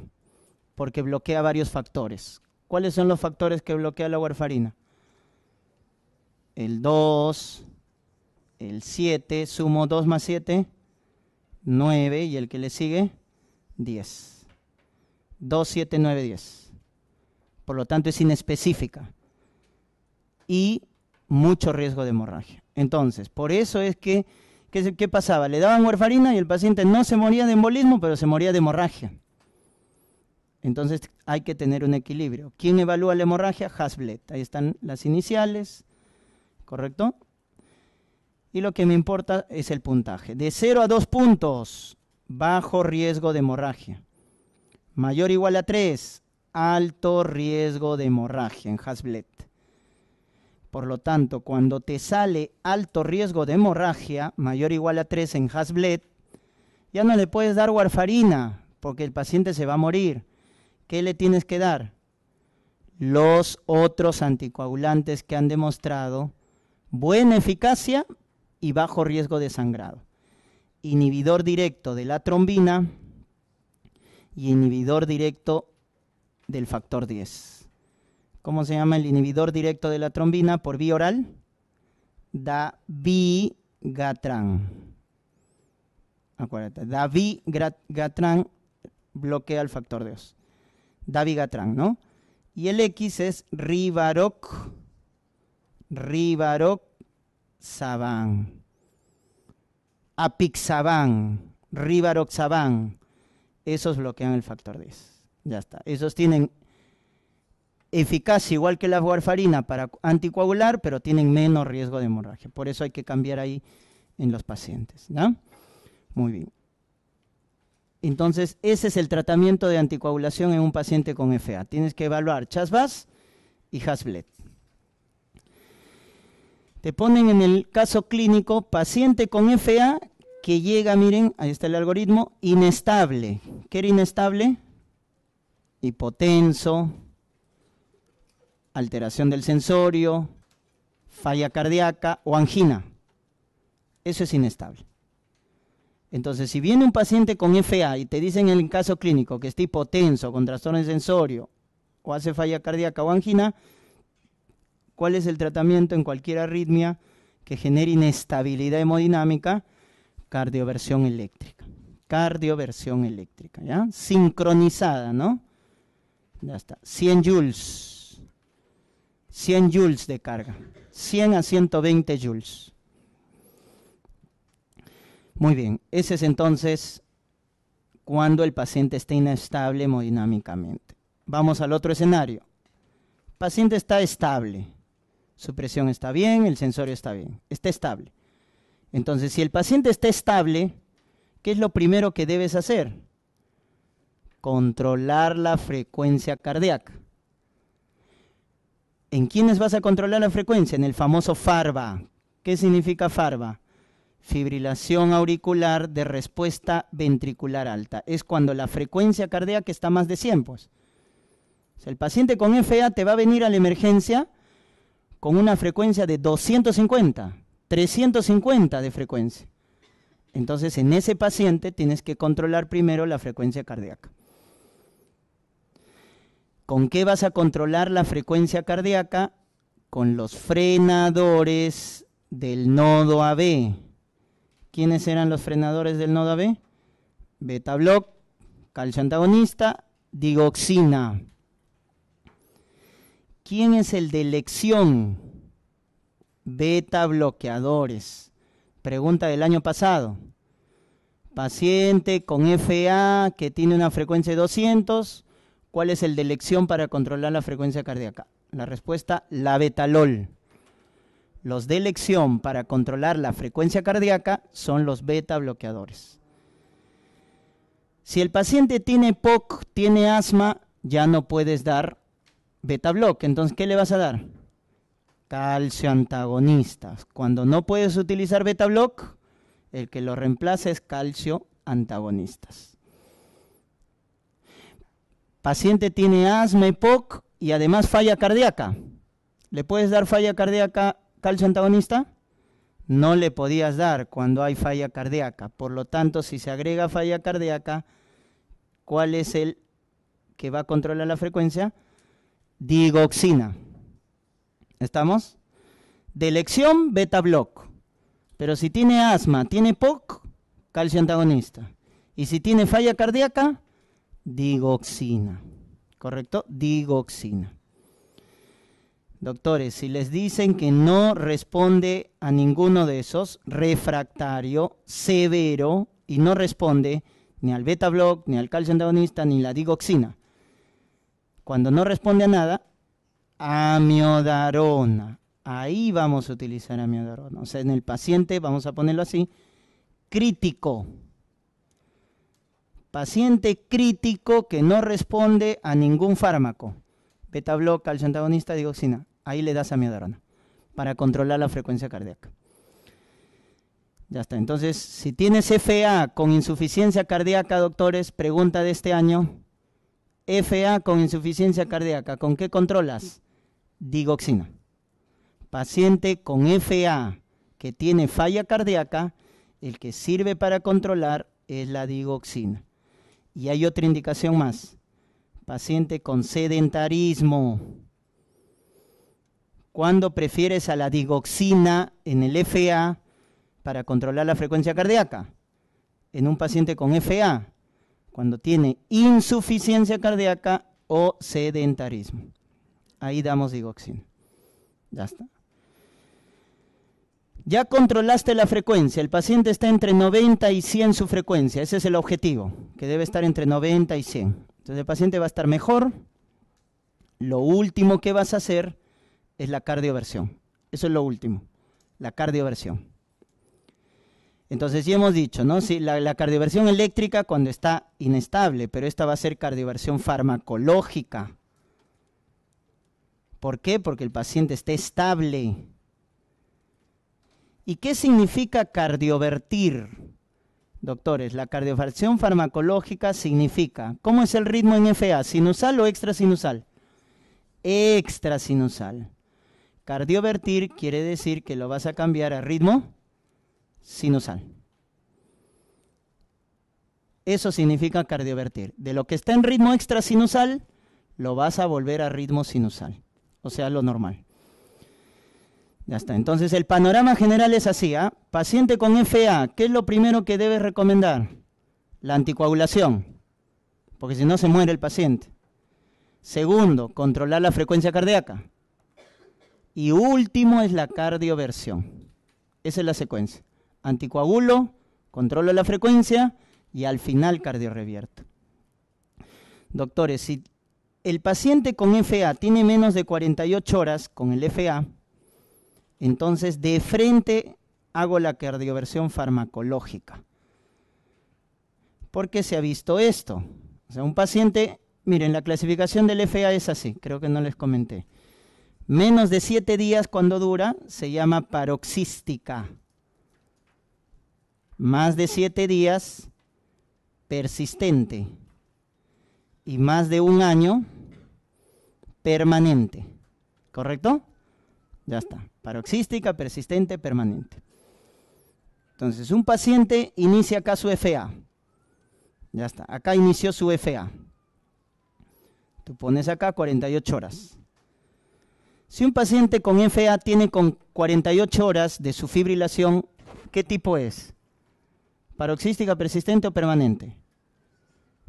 porque bloquea varios factores. ¿Cuáles son los factores que bloquea la warfarina? El 2, el 7, sumo 2 más 7, 9, y el que le sigue, 10. 2, 7, 9, 10. Por lo tanto, es inespecífica. Y mucho riesgo de hemorragia. Entonces, por eso es que ¿qué, pasaba? Le daban warfarina y el paciente no se moría de embolismo, pero se moría de hemorragia. Entonces hay que tener un equilibrio. ¿Quién evalúa la hemorragia? Hasblet. Ahí están las iniciales, ¿correcto? Y lo que me importa es el puntaje. De 0 a 2 puntos, bajo riesgo de hemorragia. Mayor o igual a 3, alto riesgo de hemorragia en Hasblet. Por lo tanto, cuando te sale alto riesgo de hemorragia, mayor o igual a 3 en Hasblet, ya no le puedes dar warfarina, porque el paciente se va a morir. ¿Qué le tienes que dar? Los otros anticoagulantes que han demostrado buena eficacia y bajo riesgo de sangrado. Inhibidor directo de la trombina y inhibidor directo del factor 10. ¿cómo se llama? El inhibidor directo de la trombina por vía oral, da Davigatran. Acuérdate, Gatran bloquea el factor 2. Gatran, ¿no? Y el X es Rivaroc, Rivaroc Apixabán, Apixaban, Rivaroxaban. Esos bloquean el factor 10. Ya está. Esos tienen Eficaz, igual que la warfarina para anticoagular, pero tienen menos riesgo de hemorragia. Por eso hay que cambiar ahí en los pacientes. Muy bien. Entonces, ese es el tratamiento de anticoagulación en un paciente con FA. Tienes que evaluar Chasvas y Hasblet. Te ponen en el caso clínico paciente con FA que llega, miren, ahí está el algoritmo, inestable. ¿Qué era inestable? Hipotenso, alteración del sensorio, falla cardíaca o angina. Eso es inestable. Entonces, si viene un paciente con FA y te dicen en el caso clínico que está hipotenso, con trastorno de sensorio, o hace falla cardíaca o angina, ¿cuál es el tratamiento en cualquier arritmia que genere inestabilidad hemodinámica? Cardioversión eléctrica. Cardioversión eléctrica, ¿ya? Sincronizada, ¿no? Ya está. 100 joules 100 joules de carga, 100 a 120 joules. Muy bien, ese es entonces cuando el paciente está inestable hemodinámicamente. Vamos al otro escenario. El paciente está estable, su presión está bien, el sensorio está bien, está estable. Entonces, si el paciente está estable, ¿qué es lo primero que debes hacer? Controlar la frecuencia cardíaca. ¿En quiénes vas a controlar la frecuencia? En el famoso FARVA. ¿Qué significa FARVA? Fibrilación auricular de respuesta ventricular alta. Es cuando la frecuencia cardíaca está más de 100. Pues. el paciente con FA te va a venir a la emergencia con una frecuencia de 250, 350 de frecuencia. Entonces, en ese paciente tienes que controlar primero la frecuencia cardíaca. ¿Con qué vas a controlar la frecuencia cardíaca? Con los frenadores del nodo AB. ¿Quiénes eran los frenadores del nodo AB? Beta block, calcio antagonista, digoxina. ¿Quién es el de elección? Beta bloqueadores. Pregunta del año pasado. Paciente con FA que tiene una frecuencia de 200 ¿Cuál es el de elección para controlar la frecuencia cardíaca? La respuesta, la betalol. Los de elección para controlar la frecuencia cardíaca son los beta bloqueadores. Si el paciente tiene POC, tiene asma, ya no puedes dar beta block. Entonces, ¿qué le vas a dar? Calcio antagonistas. Cuando no puedes utilizar beta block, el que lo reemplaza es calcio antagonistas paciente tiene asma, y POC y además falla cardíaca. ¿Le puedes dar falla cardíaca calcio antagonista? No le podías dar cuando hay falla cardíaca. Por lo tanto, si se agrega falla cardíaca, ¿cuál es el que va a controlar la frecuencia? Digoxina. ¿Estamos? De elección, beta block. Pero si tiene asma, tiene POC, calcio antagonista. Y si tiene falla cardíaca, digoxina. ¿Correcto? Digoxina. Doctores, si les dicen que no responde a ninguno de esos, refractario, severo, y no responde ni al beta block, ni al calcio antagonista, ni la digoxina. Cuando no responde a nada, amiodarona. Ahí vamos a utilizar amiodarona. O sea, en el paciente, vamos a ponerlo así, crítico Paciente crítico que no responde a ningún fármaco. Beta block, calcio antagonista, digoxina. Ahí le das amiodarona para controlar la frecuencia cardíaca. Ya está. Entonces, si tienes FA con insuficiencia cardíaca, doctores, pregunta de este año. FA con insuficiencia cardíaca, ¿con qué controlas? Digoxina. Paciente con FA que tiene falla cardíaca, el que sirve para controlar es la digoxina. Y hay otra indicación más. Paciente con sedentarismo. ¿cuándo prefieres a la digoxina en el FA para controlar la frecuencia cardíaca? En un paciente con FA, cuando tiene insuficiencia cardíaca o sedentarismo. Ahí damos digoxina. Ya está. Ya controlaste la frecuencia, el paciente está entre 90 y 100 su frecuencia, ese es el objetivo, que debe estar entre 90 y 100. Entonces el paciente va a estar mejor, lo último que vas a hacer es la cardioversión, eso es lo último, la cardioversión. Entonces ya hemos dicho, ¿no? Sí, la, la cardioversión eléctrica cuando está inestable, pero esta va a ser cardioversión farmacológica. ¿Por qué? Porque el paciente está estable ¿Y qué significa cardiovertir? Doctores, la cardioversión farmacológica significa, ¿cómo es el ritmo en FA? ¿Sinusal o extrasinusal? Extrasinusal. Cardiovertir quiere decir que lo vas a cambiar a ritmo sinusal. Eso significa cardiovertir. De lo que está en ritmo extrasinusal, lo vas a volver a ritmo sinusal, o sea, lo normal. Ya Entonces, el panorama general es así. ¿ah? Paciente con FA, ¿qué es lo primero que debes recomendar? La anticoagulación, porque si no se muere el paciente. Segundo, controlar la frecuencia cardíaca. Y último es la cardioversión. Esa es la secuencia. Anticoagulo, controlo la frecuencia y al final cardiorrevierto. Doctores, si el paciente con FA tiene menos de 48 horas con el FA, entonces, de frente hago la cardioversión farmacológica. ¿Por qué se ha visto esto? O sea, un paciente, miren, la clasificación del FA es así, creo que no les comenté. Menos de siete días cuando dura se llama paroxística. Más de siete días, persistente. Y más de un año, permanente. ¿Correcto? Ya está paroxística, persistente, permanente. Entonces, un paciente inicia acá su FA. Ya está, acá inició su FA. Tú pones acá 48 horas. Si un paciente con FA tiene con 48 horas de su fibrilación, ¿qué tipo es? ¿Paroxística, persistente o permanente?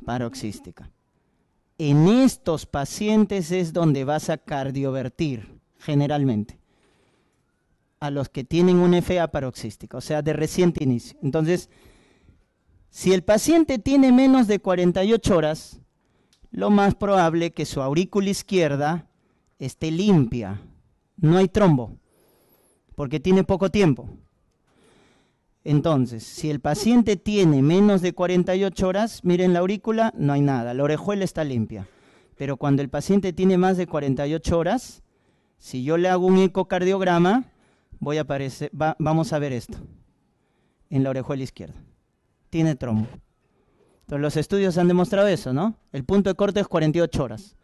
Paroxística. En estos pacientes es donde vas a cardiovertir, generalmente a los que tienen un FA paroxística, o sea, de reciente inicio. Entonces, si el paciente tiene menos de 48 horas, lo más probable que su aurícula izquierda esté limpia, no hay trombo, porque tiene poco tiempo. Entonces, si el paciente tiene menos de 48 horas, miren la aurícula, no hay nada, la orejuela está limpia. Pero cuando el paciente tiene más de 48 horas, si yo le hago un ecocardiograma, voy a aparecer, vamos a ver esto, en la orejuela izquierda. Tiene trombo. los estudios han demostrado eso, ¿no? El punto de corte es 48 horas.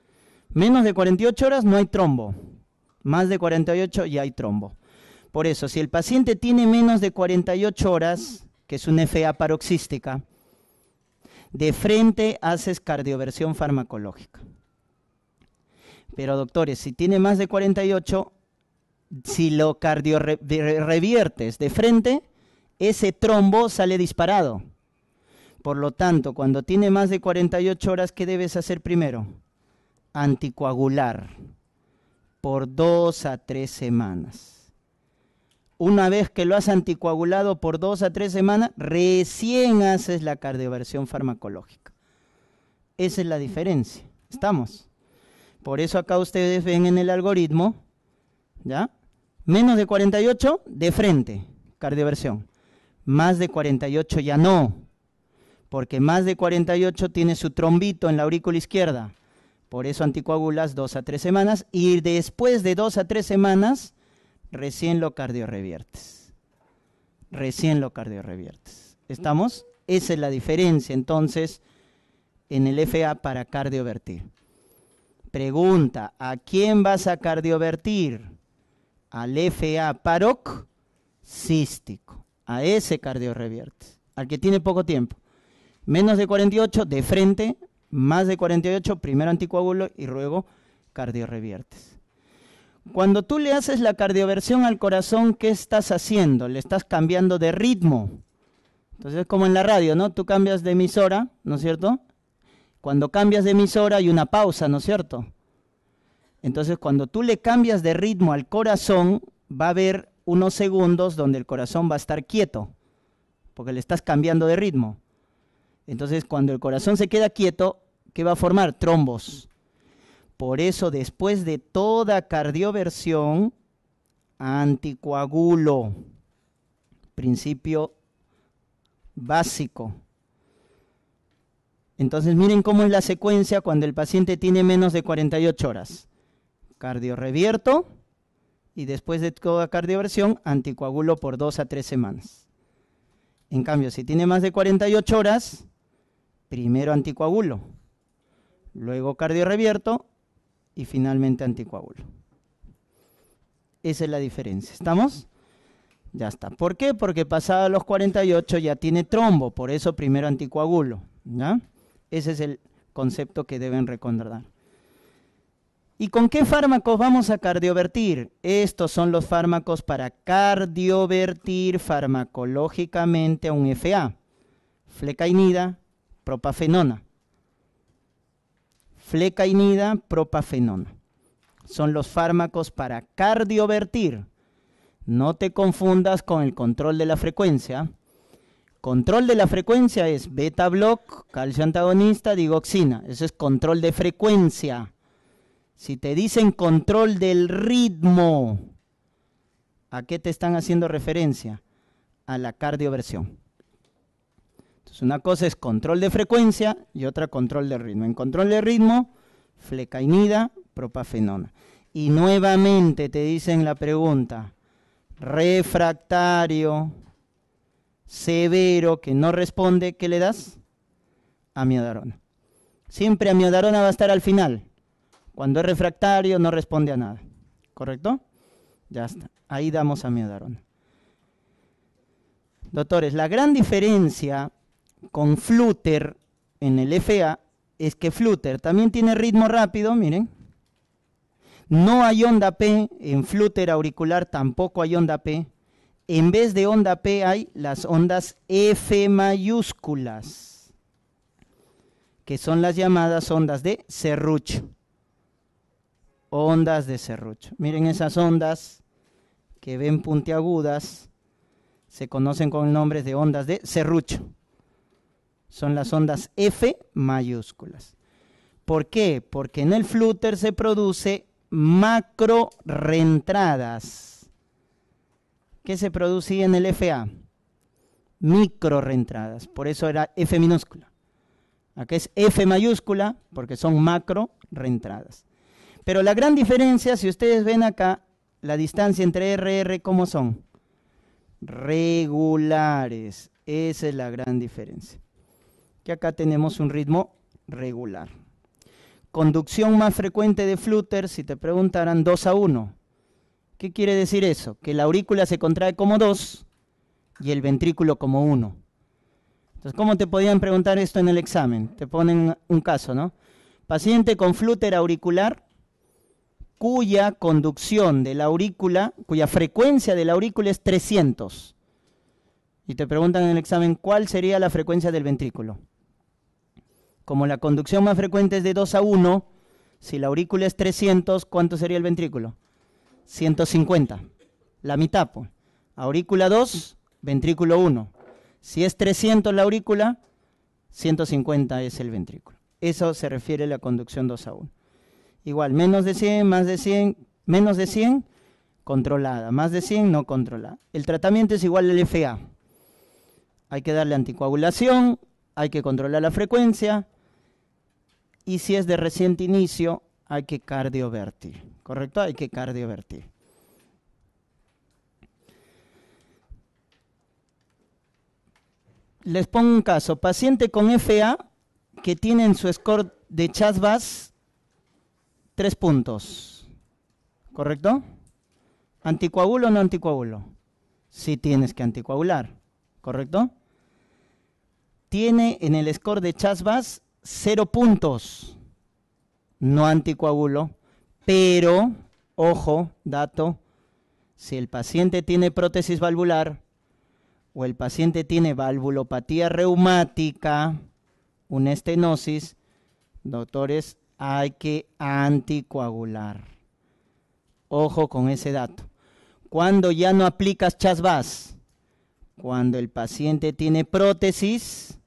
Menos de 48 horas no hay trombo. Más de 48 ya hay trombo. Por eso, si el paciente tiene menos de 48 horas, que es una FA paroxística, de frente haces cardioversión farmacológica. Pero doctores, si tiene más de 48, si lo cardio reviertes de frente, ese trombo sale disparado. Por lo tanto, cuando tiene más de 48 horas, ¿qué debes hacer primero? Anticoagular por dos a tres semanas. Una vez que lo has anticoagulado por dos a tres semanas, recién haces la cardioversión farmacológica. Esa es la diferencia. ¿Estamos? Por eso acá ustedes ven en el algoritmo, ¿ya? Menos de 48 de frente, cardioversión. Más de 48 ya no, porque más de 48 tiene su trombito en la aurícula izquierda. Por eso anticoagulas dos a tres semanas y después de dos a tres semanas recién lo cardiorreviertes. Recién lo cardiorreviertes. ¿Estamos? Esa es la diferencia entonces en el FA para cardiovertir. Pregunta, ¿a quién vas a cardiovertir? al FA PAROC cístico. A ese cardio Al que tiene poco tiempo. Menos de 48 de frente, más de 48 primero anticoágulo y luego cardio Cuando tú le haces la cardioversión al corazón, ¿qué estás haciendo? Le estás cambiando de ritmo. Entonces, como en la radio, ¿no? Tú cambias de emisora, ¿no es cierto? Cuando cambias de emisora hay una pausa, ¿no es cierto? Entonces, cuando tú le cambias de ritmo al corazón, va a haber unos segundos donde el corazón va a estar quieto, porque le estás cambiando de ritmo. Entonces, cuando el corazón se queda quieto, ¿qué va a formar? Trombos. Por eso, después de toda cardioversión, anticoagulo, principio básico. Entonces miren cómo es la secuencia cuando el paciente tiene menos de 48 horas. Cardio revierto y después de toda cardioversión anticoagulo por dos a tres semanas. En cambio, si tiene más de 48 horas, primero anticoagulo, luego cardio cardiorrevierto y finalmente anticoagulo. Esa es la diferencia. ¿Estamos? Ya está. ¿Por qué? Porque pasada los 48 ya tiene trombo, por eso primero anticoagulo. ¿ya? Ese es el concepto que deben recordar. ¿Y con qué fármacos vamos a cardiovertir? Estos son los fármacos para cardiovertir farmacológicamente a un FA. Flecainida, propafenona. Flecainida, propafenona. Son los fármacos para cardiovertir. No te confundas con el control de la frecuencia. Control de la frecuencia es beta block, calcio antagonista, digoxina. Eso es control de frecuencia. Si te dicen control del ritmo, ¿a qué te están haciendo referencia? A la cardioversión. Entonces, una cosa es control de frecuencia y otra control de ritmo. En control de ritmo, flecainida, propafenona. Y nuevamente te dicen la pregunta, refractario, severo, que no responde, ¿qué le das? Amiodarona. Siempre amiodarona va a estar al final. Cuando es refractario no responde a nada. ¿Correcto? Ya está. Ahí damos a miodarona. Doctores, la gran diferencia con Flutter en el FA es que Flutter también tiene ritmo rápido, miren. No hay onda P, en Flutter auricular tampoco hay onda P. En vez de onda P hay las ondas F mayúsculas, que son las llamadas ondas de serrucho ondas de serrucho. Miren esas ondas que ven puntiagudas, se conocen con el nombres de ondas de serrucho. Son las ondas F mayúsculas. ¿Por qué? Porque en el flúter se produce macro reentradas. ¿Qué se producía en el FA? Micro reentradas. Por eso era F minúscula. Aquí es F mayúscula porque son macro reentradas. Pero la gran diferencia, si ustedes ven acá, la distancia entre RR, ¿cómo son? Regulares. Esa es la gran diferencia. Que acá tenemos un ritmo regular. Conducción más frecuente de flúter, si te preguntaran, 2 a 1. ¿Qué quiere decir eso? Que la aurícula se contrae como 2 y el ventrículo como 1. Entonces, ¿cómo te podían preguntar esto en el examen? Te ponen un caso, ¿no? Paciente con flúter auricular cuya conducción de la aurícula, cuya frecuencia de la aurícula es 300. Y te preguntan en el examen cuál sería la frecuencia del ventrículo. Como la conducción más frecuente es de 2 a 1, si la aurícula es 300, ¿cuánto sería el ventrículo? 150. La mitad, pues. Aurícula 2, ventrículo 1. Si es 300 la aurícula, 150 es el ventrículo. Eso se refiere a la conducción 2 a 1 igual, menos de 100, más de 100, menos de 100, controlada, más de 100, no controlada. El tratamiento es igual al FA. Hay que darle anticoagulación, hay que controlar la frecuencia y si es de reciente inicio, hay que cardiovertir, ¿correcto? Hay que cardiovertir. Les pongo un caso, paciente con FA que tiene en su score de Chasbas tres puntos. ¿Correcto? ¿Anticoagulo o no anticoagulo? Sí tienes que anticoagular. ¿Correcto? Tiene en el score de Chasbas cero puntos. No anticoagulo. Pero, ojo, dato, si el paciente tiene prótesis valvular o el paciente tiene valvulopatía reumática, una estenosis, doctores, hay que anticoagular. Ojo con ese dato. Cuando ya no aplicas chasvas, cuando el paciente tiene prótesis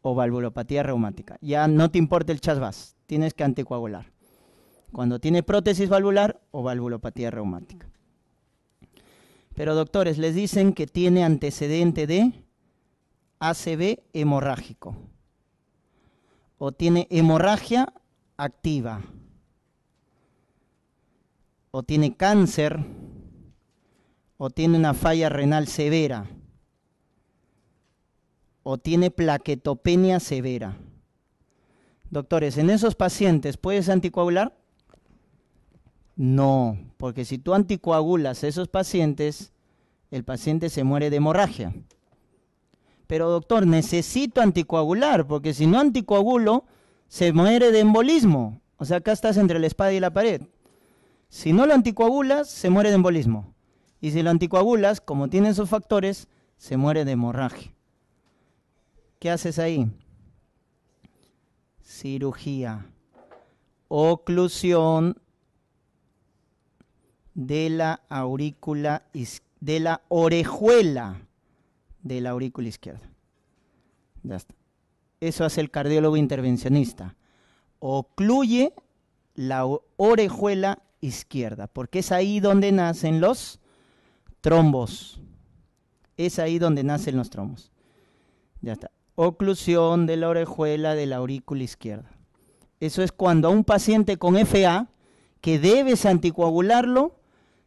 o valvulopatía reumática, ya no te importa el chasvas, tienes que anticoagular. Cuando tiene prótesis valvular o valvulopatía reumática. Pero doctores, les dicen que tiene antecedente de ACB hemorrágico o tiene hemorragia activa o tiene cáncer o tiene una falla renal severa o tiene plaquetopenia severa. Doctores, ¿en esos pacientes puedes anticoagular? No, porque si tú anticoagulas a esos pacientes, el paciente se muere de hemorragia. Pero doctor, necesito anticoagular, porque si no anticoagulo, se muere de embolismo. O sea, acá estás entre la espada y la pared. Si no lo anticoagulas, se muere de embolismo. Y si lo anticoagulas, como tiene sus factores, se muere de hemorragia. ¿Qué haces ahí? Cirugía. Oclusión de la aurícula de la orejuela de la aurícula izquierda. Ya está eso hace el cardiólogo intervencionista. Ocluye la orejuela izquierda, porque es ahí donde nacen los trombos. Es ahí donde nacen los trombos. Ya está. Oclusión de la orejuela de la aurícula izquierda. Eso es cuando a un paciente con FA, que debes anticoagularlo,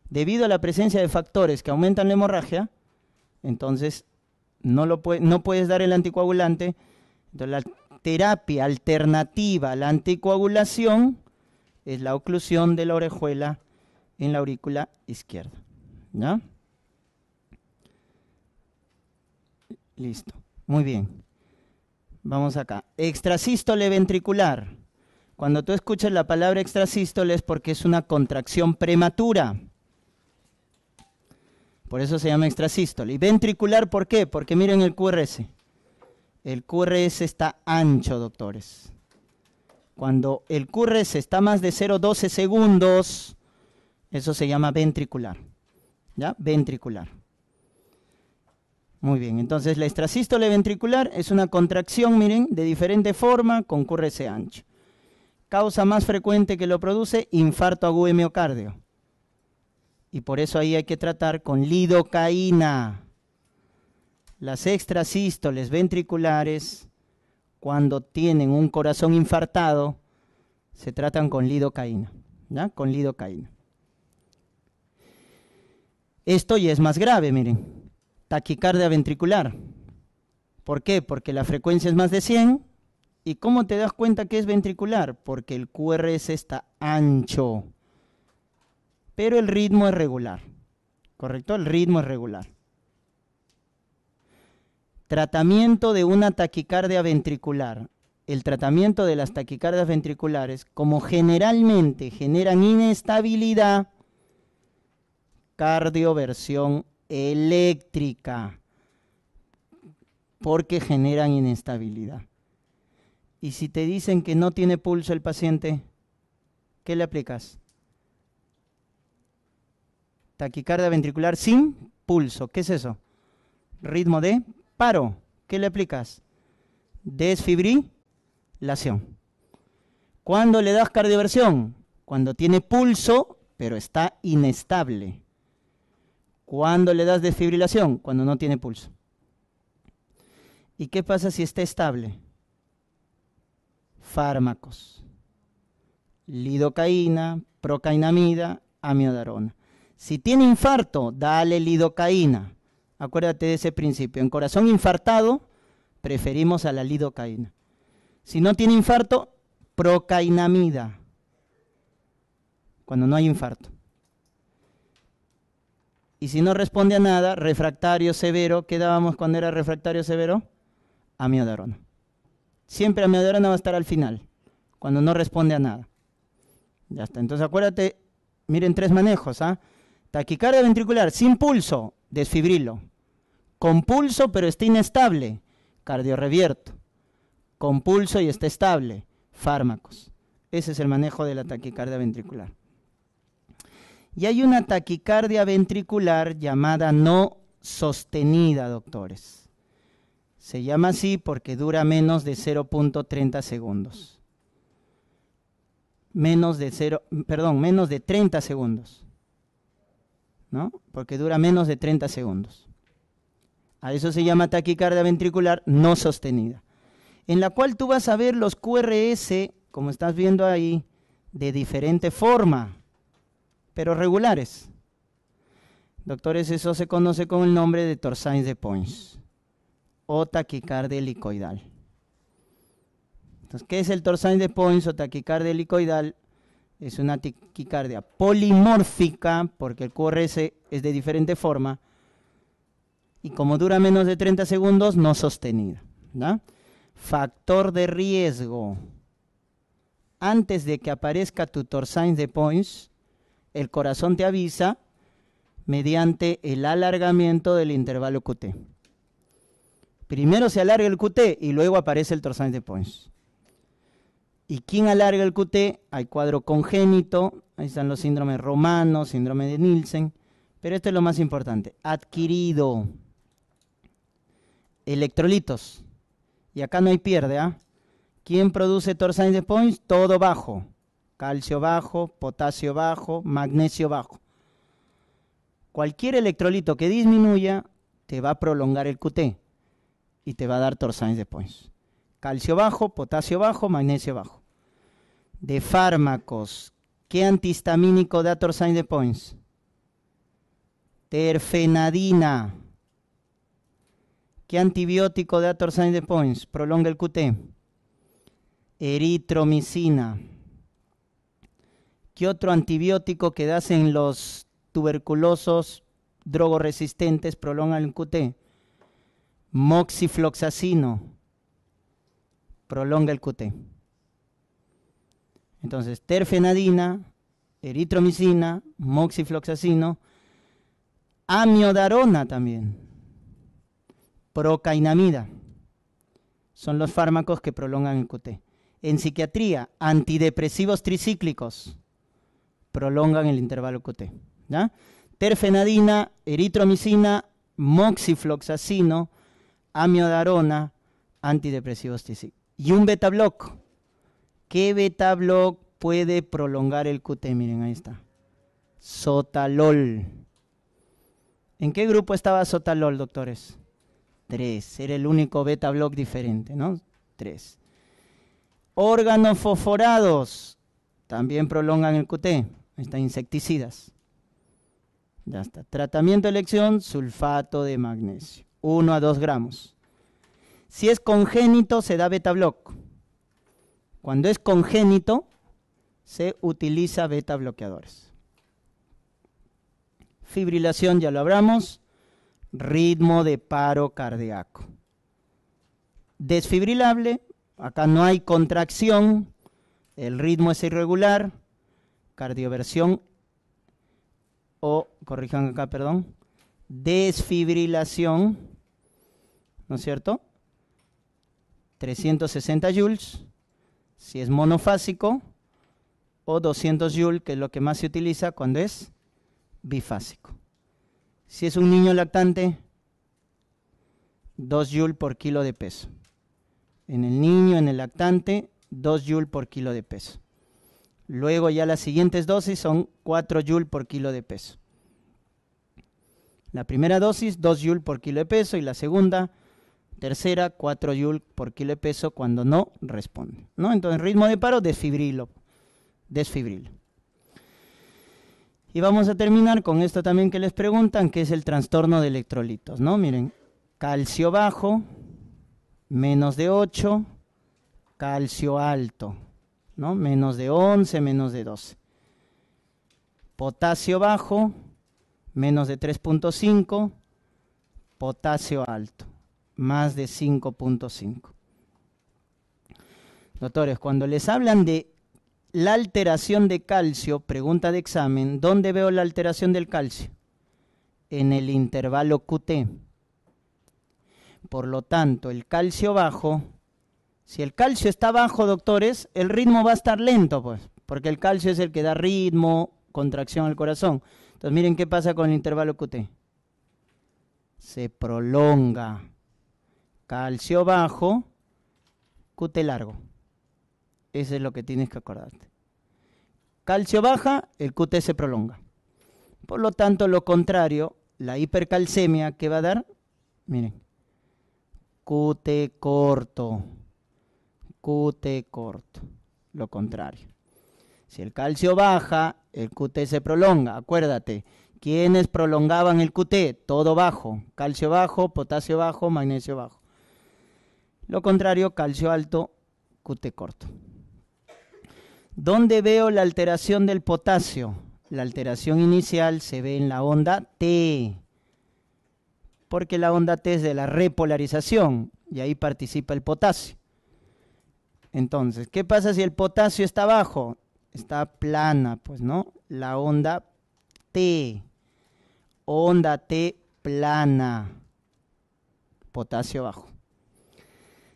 debido a la presencia de factores que aumentan la hemorragia, entonces no, no puedes dar el anticoagulante, entonces, la terapia alternativa a la anticoagulación es la oclusión de la orejuela en la aurícula izquierda. ¿Ya? Listo. Muy bien. Vamos acá. Extrasístole ventricular. Cuando tú escuchas la palabra extrasístole es porque es una contracción prematura. Por eso se llama extrasístole. ¿Y ventricular por qué? Porque miren el QRS. El QRS está ancho, doctores. Cuando el QRS está más de 0,12 segundos, eso se llama ventricular. ¿Ya? Ventricular. Muy bien, entonces la extrasístole ventricular es una contracción, miren, de diferente forma con QRS ancho. Causa más frecuente que lo produce infarto agudo de Y por eso ahí hay que tratar con lidocaína. Las extrasístoles ventriculares, cuando tienen un corazón infartado, se tratan con lidocaína, ¿ya? Con lidocaína. Esto ya es más grave, miren. Taquicardia ventricular. ¿Por qué? Porque la frecuencia es más de 100. ¿Y cómo te das cuenta que es ventricular? Porque el QRS está ancho. Pero el ritmo es regular. ¿Correcto? El ritmo es regular. Tratamiento de una taquicardia ventricular. El tratamiento de las taquicardias ventriculares, como generalmente generan inestabilidad, cardioversión eléctrica, porque generan inestabilidad. Y si te dicen que no tiene pulso el paciente, ¿qué le aplicas? Taquicardia ventricular sin pulso. ¿Qué es eso? Ritmo de paro, ¿qué le aplicas? Desfibrilación. ¿Cuándo le das cardioversión? Cuando tiene pulso, pero está inestable. ¿Cuándo le das desfibrilación? Cuando no tiene pulso. ¿Y qué pasa si está estable? Fármacos. Lidocaína, procainamida, amiodarona. Si tiene infarto, dale lidocaína. Acuérdate de ese principio. En corazón infartado, preferimos a la lidocaína. Si no tiene infarto, procainamida. Cuando no hay infarto. Y si no responde a nada, refractario severo, ¿qué dábamos cuando era refractario severo? Amiodarona. Siempre amiodarona va a estar al final, cuando no responde a nada. Ya está. Entonces acuérdate, miren tres manejos, ¿ah? Taquicardia ventricular sin pulso, desfibrilo. Compulso, pero está inestable, cardiorrevierto. Con pulso y está estable, fármacos. Ese es el manejo de la taquicardia ventricular. Y hay una taquicardia ventricular llamada no sostenida, doctores. Se llama así porque dura menos de 0.30 segundos. Menos de 0, perdón, menos de 30 segundos. ¿No? Porque dura menos de 30 segundos a eso se llama taquicardia ventricular no sostenida, en la cual tú vas a ver los QRS, como estás viendo ahí, de diferente forma, pero regulares. Doctores, eso se conoce con el nombre de torsines de Points o taquicardia helicoidal. Entonces, ¿qué es el torsines de Points o taquicardia helicoidal? Es una taquicardia polimórfica, porque el QRS es de diferente forma, y como dura menos de 30 segundos, no sostenida. Factor de riesgo. Antes de que aparezca tu torsades de points, el corazón te avisa mediante el alargamiento del intervalo QT. Primero se alarga el QT y luego aparece el torsades de points. ¿Y quién alarga el QT? Hay cuadro congénito, ahí están los síndromes romanos, síndrome de Nielsen, pero esto es lo más importante, adquirido electrolitos. Y acá no hay pierde, ¿ah? ¿Quién produce de points? Todo bajo. Calcio bajo, potasio bajo, magnesio bajo. Cualquier electrolito que disminuya te va a prolongar el QT y te va a dar de points. Calcio bajo, potasio bajo, magnesio bajo. De fármacos, ¿qué antihistamínico da de points? Terfenadina. ¿Qué antibiótico de Ator de Points prolonga el QT? Eritromicina. ¿Qué otro antibiótico que das en los tuberculosos resistentes prolonga el QT? Moxifloxacino prolonga el QT. Entonces, terfenadina, eritromicina, moxifloxacino, amiodarona también procainamida. Son los fármacos que prolongan el QT. En psiquiatría, antidepresivos tricíclicos prolongan el intervalo QT. Terfenadina, eritromicina, moxifloxacino, amiodarona, antidepresivos tricíclicos. Y un beta-block. ¿Qué puede prolongar el QT? Miren, ahí está. Sotalol. ¿En qué grupo estaba Sotalol, doctores? 3. Era el único beta block diferente, ¿no? 3. Órganos fosforados también prolongan el QT. están insecticidas. Ya está. Tratamiento de elección, sulfato de magnesio. 1 a 2 gramos. Si es congénito, se da beta block. Cuando es congénito, se utiliza beta bloqueadores. Fibrilación, ya lo hablamos ritmo de paro cardíaco. Desfibrilable, acá no hay contracción, el ritmo es irregular, cardioversión o, corrijan acá, perdón, desfibrilación, ¿no es cierto? 360 joules, si es monofásico, o 200 joules, que es lo que más se utiliza cuando es bifásico. Si es un niño lactante, 2 joules por kilo de peso. En el niño, en el lactante, 2 joules por kilo de peso. Luego ya las siguientes dosis son 4 joules por kilo de peso. La primera dosis, 2 joules por kilo de peso, y la segunda, tercera, 4 joules por kilo de peso cuando no responde. ¿no? Entonces, ritmo de paro, desfibrilo. Desfibrilo. Y vamos a terminar con esto también que les preguntan, que es el trastorno de electrolitos, ¿no? Miren, calcio bajo, menos de 8, calcio alto, ¿no? Menos de 11, menos de 12. Potasio bajo, menos de 3.5, potasio alto, más de 5.5. Doctores, cuando les hablan de la alteración de calcio, pregunta de examen, ¿dónde veo la alteración del calcio? En el intervalo QT. Por lo tanto, el calcio bajo, si el calcio está bajo, doctores, el ritmo va a estar lento, pues, porque el calcio es el que da ritmo, contracción al corazón. Entonces, miren qué pasa con el intervalo QT. Se prolonga. Calcio bajo, QT largo. Eso es lo que tienes que acordarte. Calcio baja, el QT se prolonga. Por lo tanto, lo contrario, la hipercalcemia que va a dar, miren, QT corto, QT corto, lo contrario. Si el calcio baja, el QT se prolonga. Acuérdate, ¿quiénes prolongaban el QT? Todo bajo, calcio bajo, potasio bajo, magnesio bajo. Lo contrario, calcio alto, QT corto. ¿Dónde veo la alteración del potasio? La alteración inicial se ve en la onda T, porque la onda T es de la repolarización y ahí participa el potasio. Entonces, ¿qué pasa si el potasio está bajo? Está plana, pues, ¿no? La onda T. Onda T plana. Potasio bajo.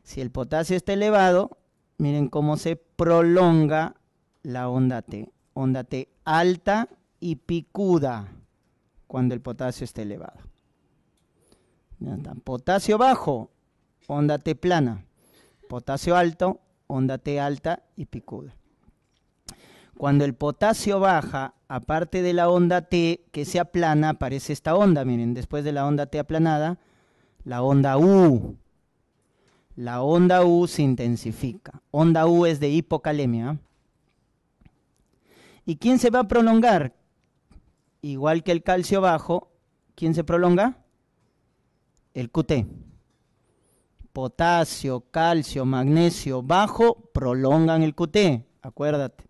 Si el potasio está elevado, miren cómo se prolonga la onda T. Onda T alta y picuda cuando el potasio está elevado. Potasio bajo, onda T plana. Potasio alto, onda T alta y picuda. Cuando el potasio baja, aparte de la onda T que se aplana, aparece esta onda. Miren, después de la onda T aplanada, la onda U. La onda U se intensifica. Onda U es de hipocalemia. ¿Y quién se va a prolongar? Igual que el calcio bajo, ¿quién se prolonga? El QT. Potasio, calcio, magnesio bajo prolongan el QT, acuérdate.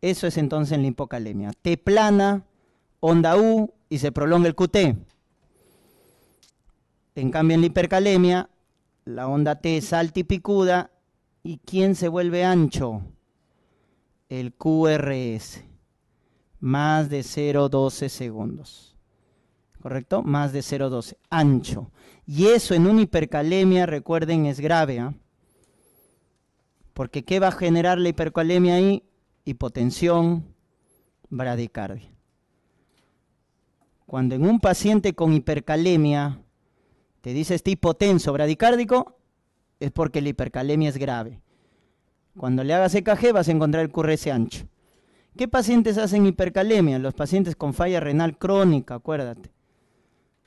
Eso es entonces en la hipocalemia. T plana, onda U y se prolonga el QT. En cambio en la hipercalemia, la onda T es alta y picuda y ¿quién se vuelve ancho? el QRS, más de 0,12 segundos. ¿Correcto? Más de 0,12, ancho. Y eso en una hipercalemia, recuerden, es grave. ¿ah? Porque ¿qué va a generar la hipercalemia ahí? Hipotensión, bradicardia. Cuando en un paciente con hipercalemia te dice este hipotenso, bradicárdico, es porque la hipercalemia es grave. Cuando le hagas EKG vas a encontrar el QRS ancho. ¿Qué pacientes hacen hipercalemia? Los pacientes con falla renal crónica, acuérdate.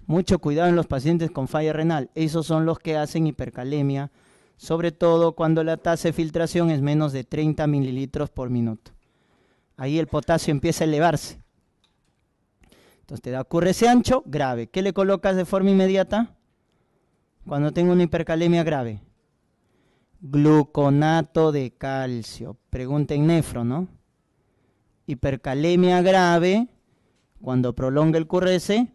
Mucho cuidado en los pacientes con falla renal. Esos son los que hacen hipercalemia, sobre todo cuando la tasa de filtración es menos de 30 mililitros por minuto. Ahí el potasio empieza a elevarse. Entonces te da QRS ancho, grave. ¿Qué le colocas de forma inmediata? Cuando tengo una hipercalemia grave. Gluconato de calcio. Pregunta en nefro, ¿no? Hipercalemia grave, cuando prolonga el QRS,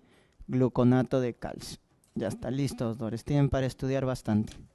gluconato de calcio. Ya está, listo doctores. Tienen para estudiar bastante.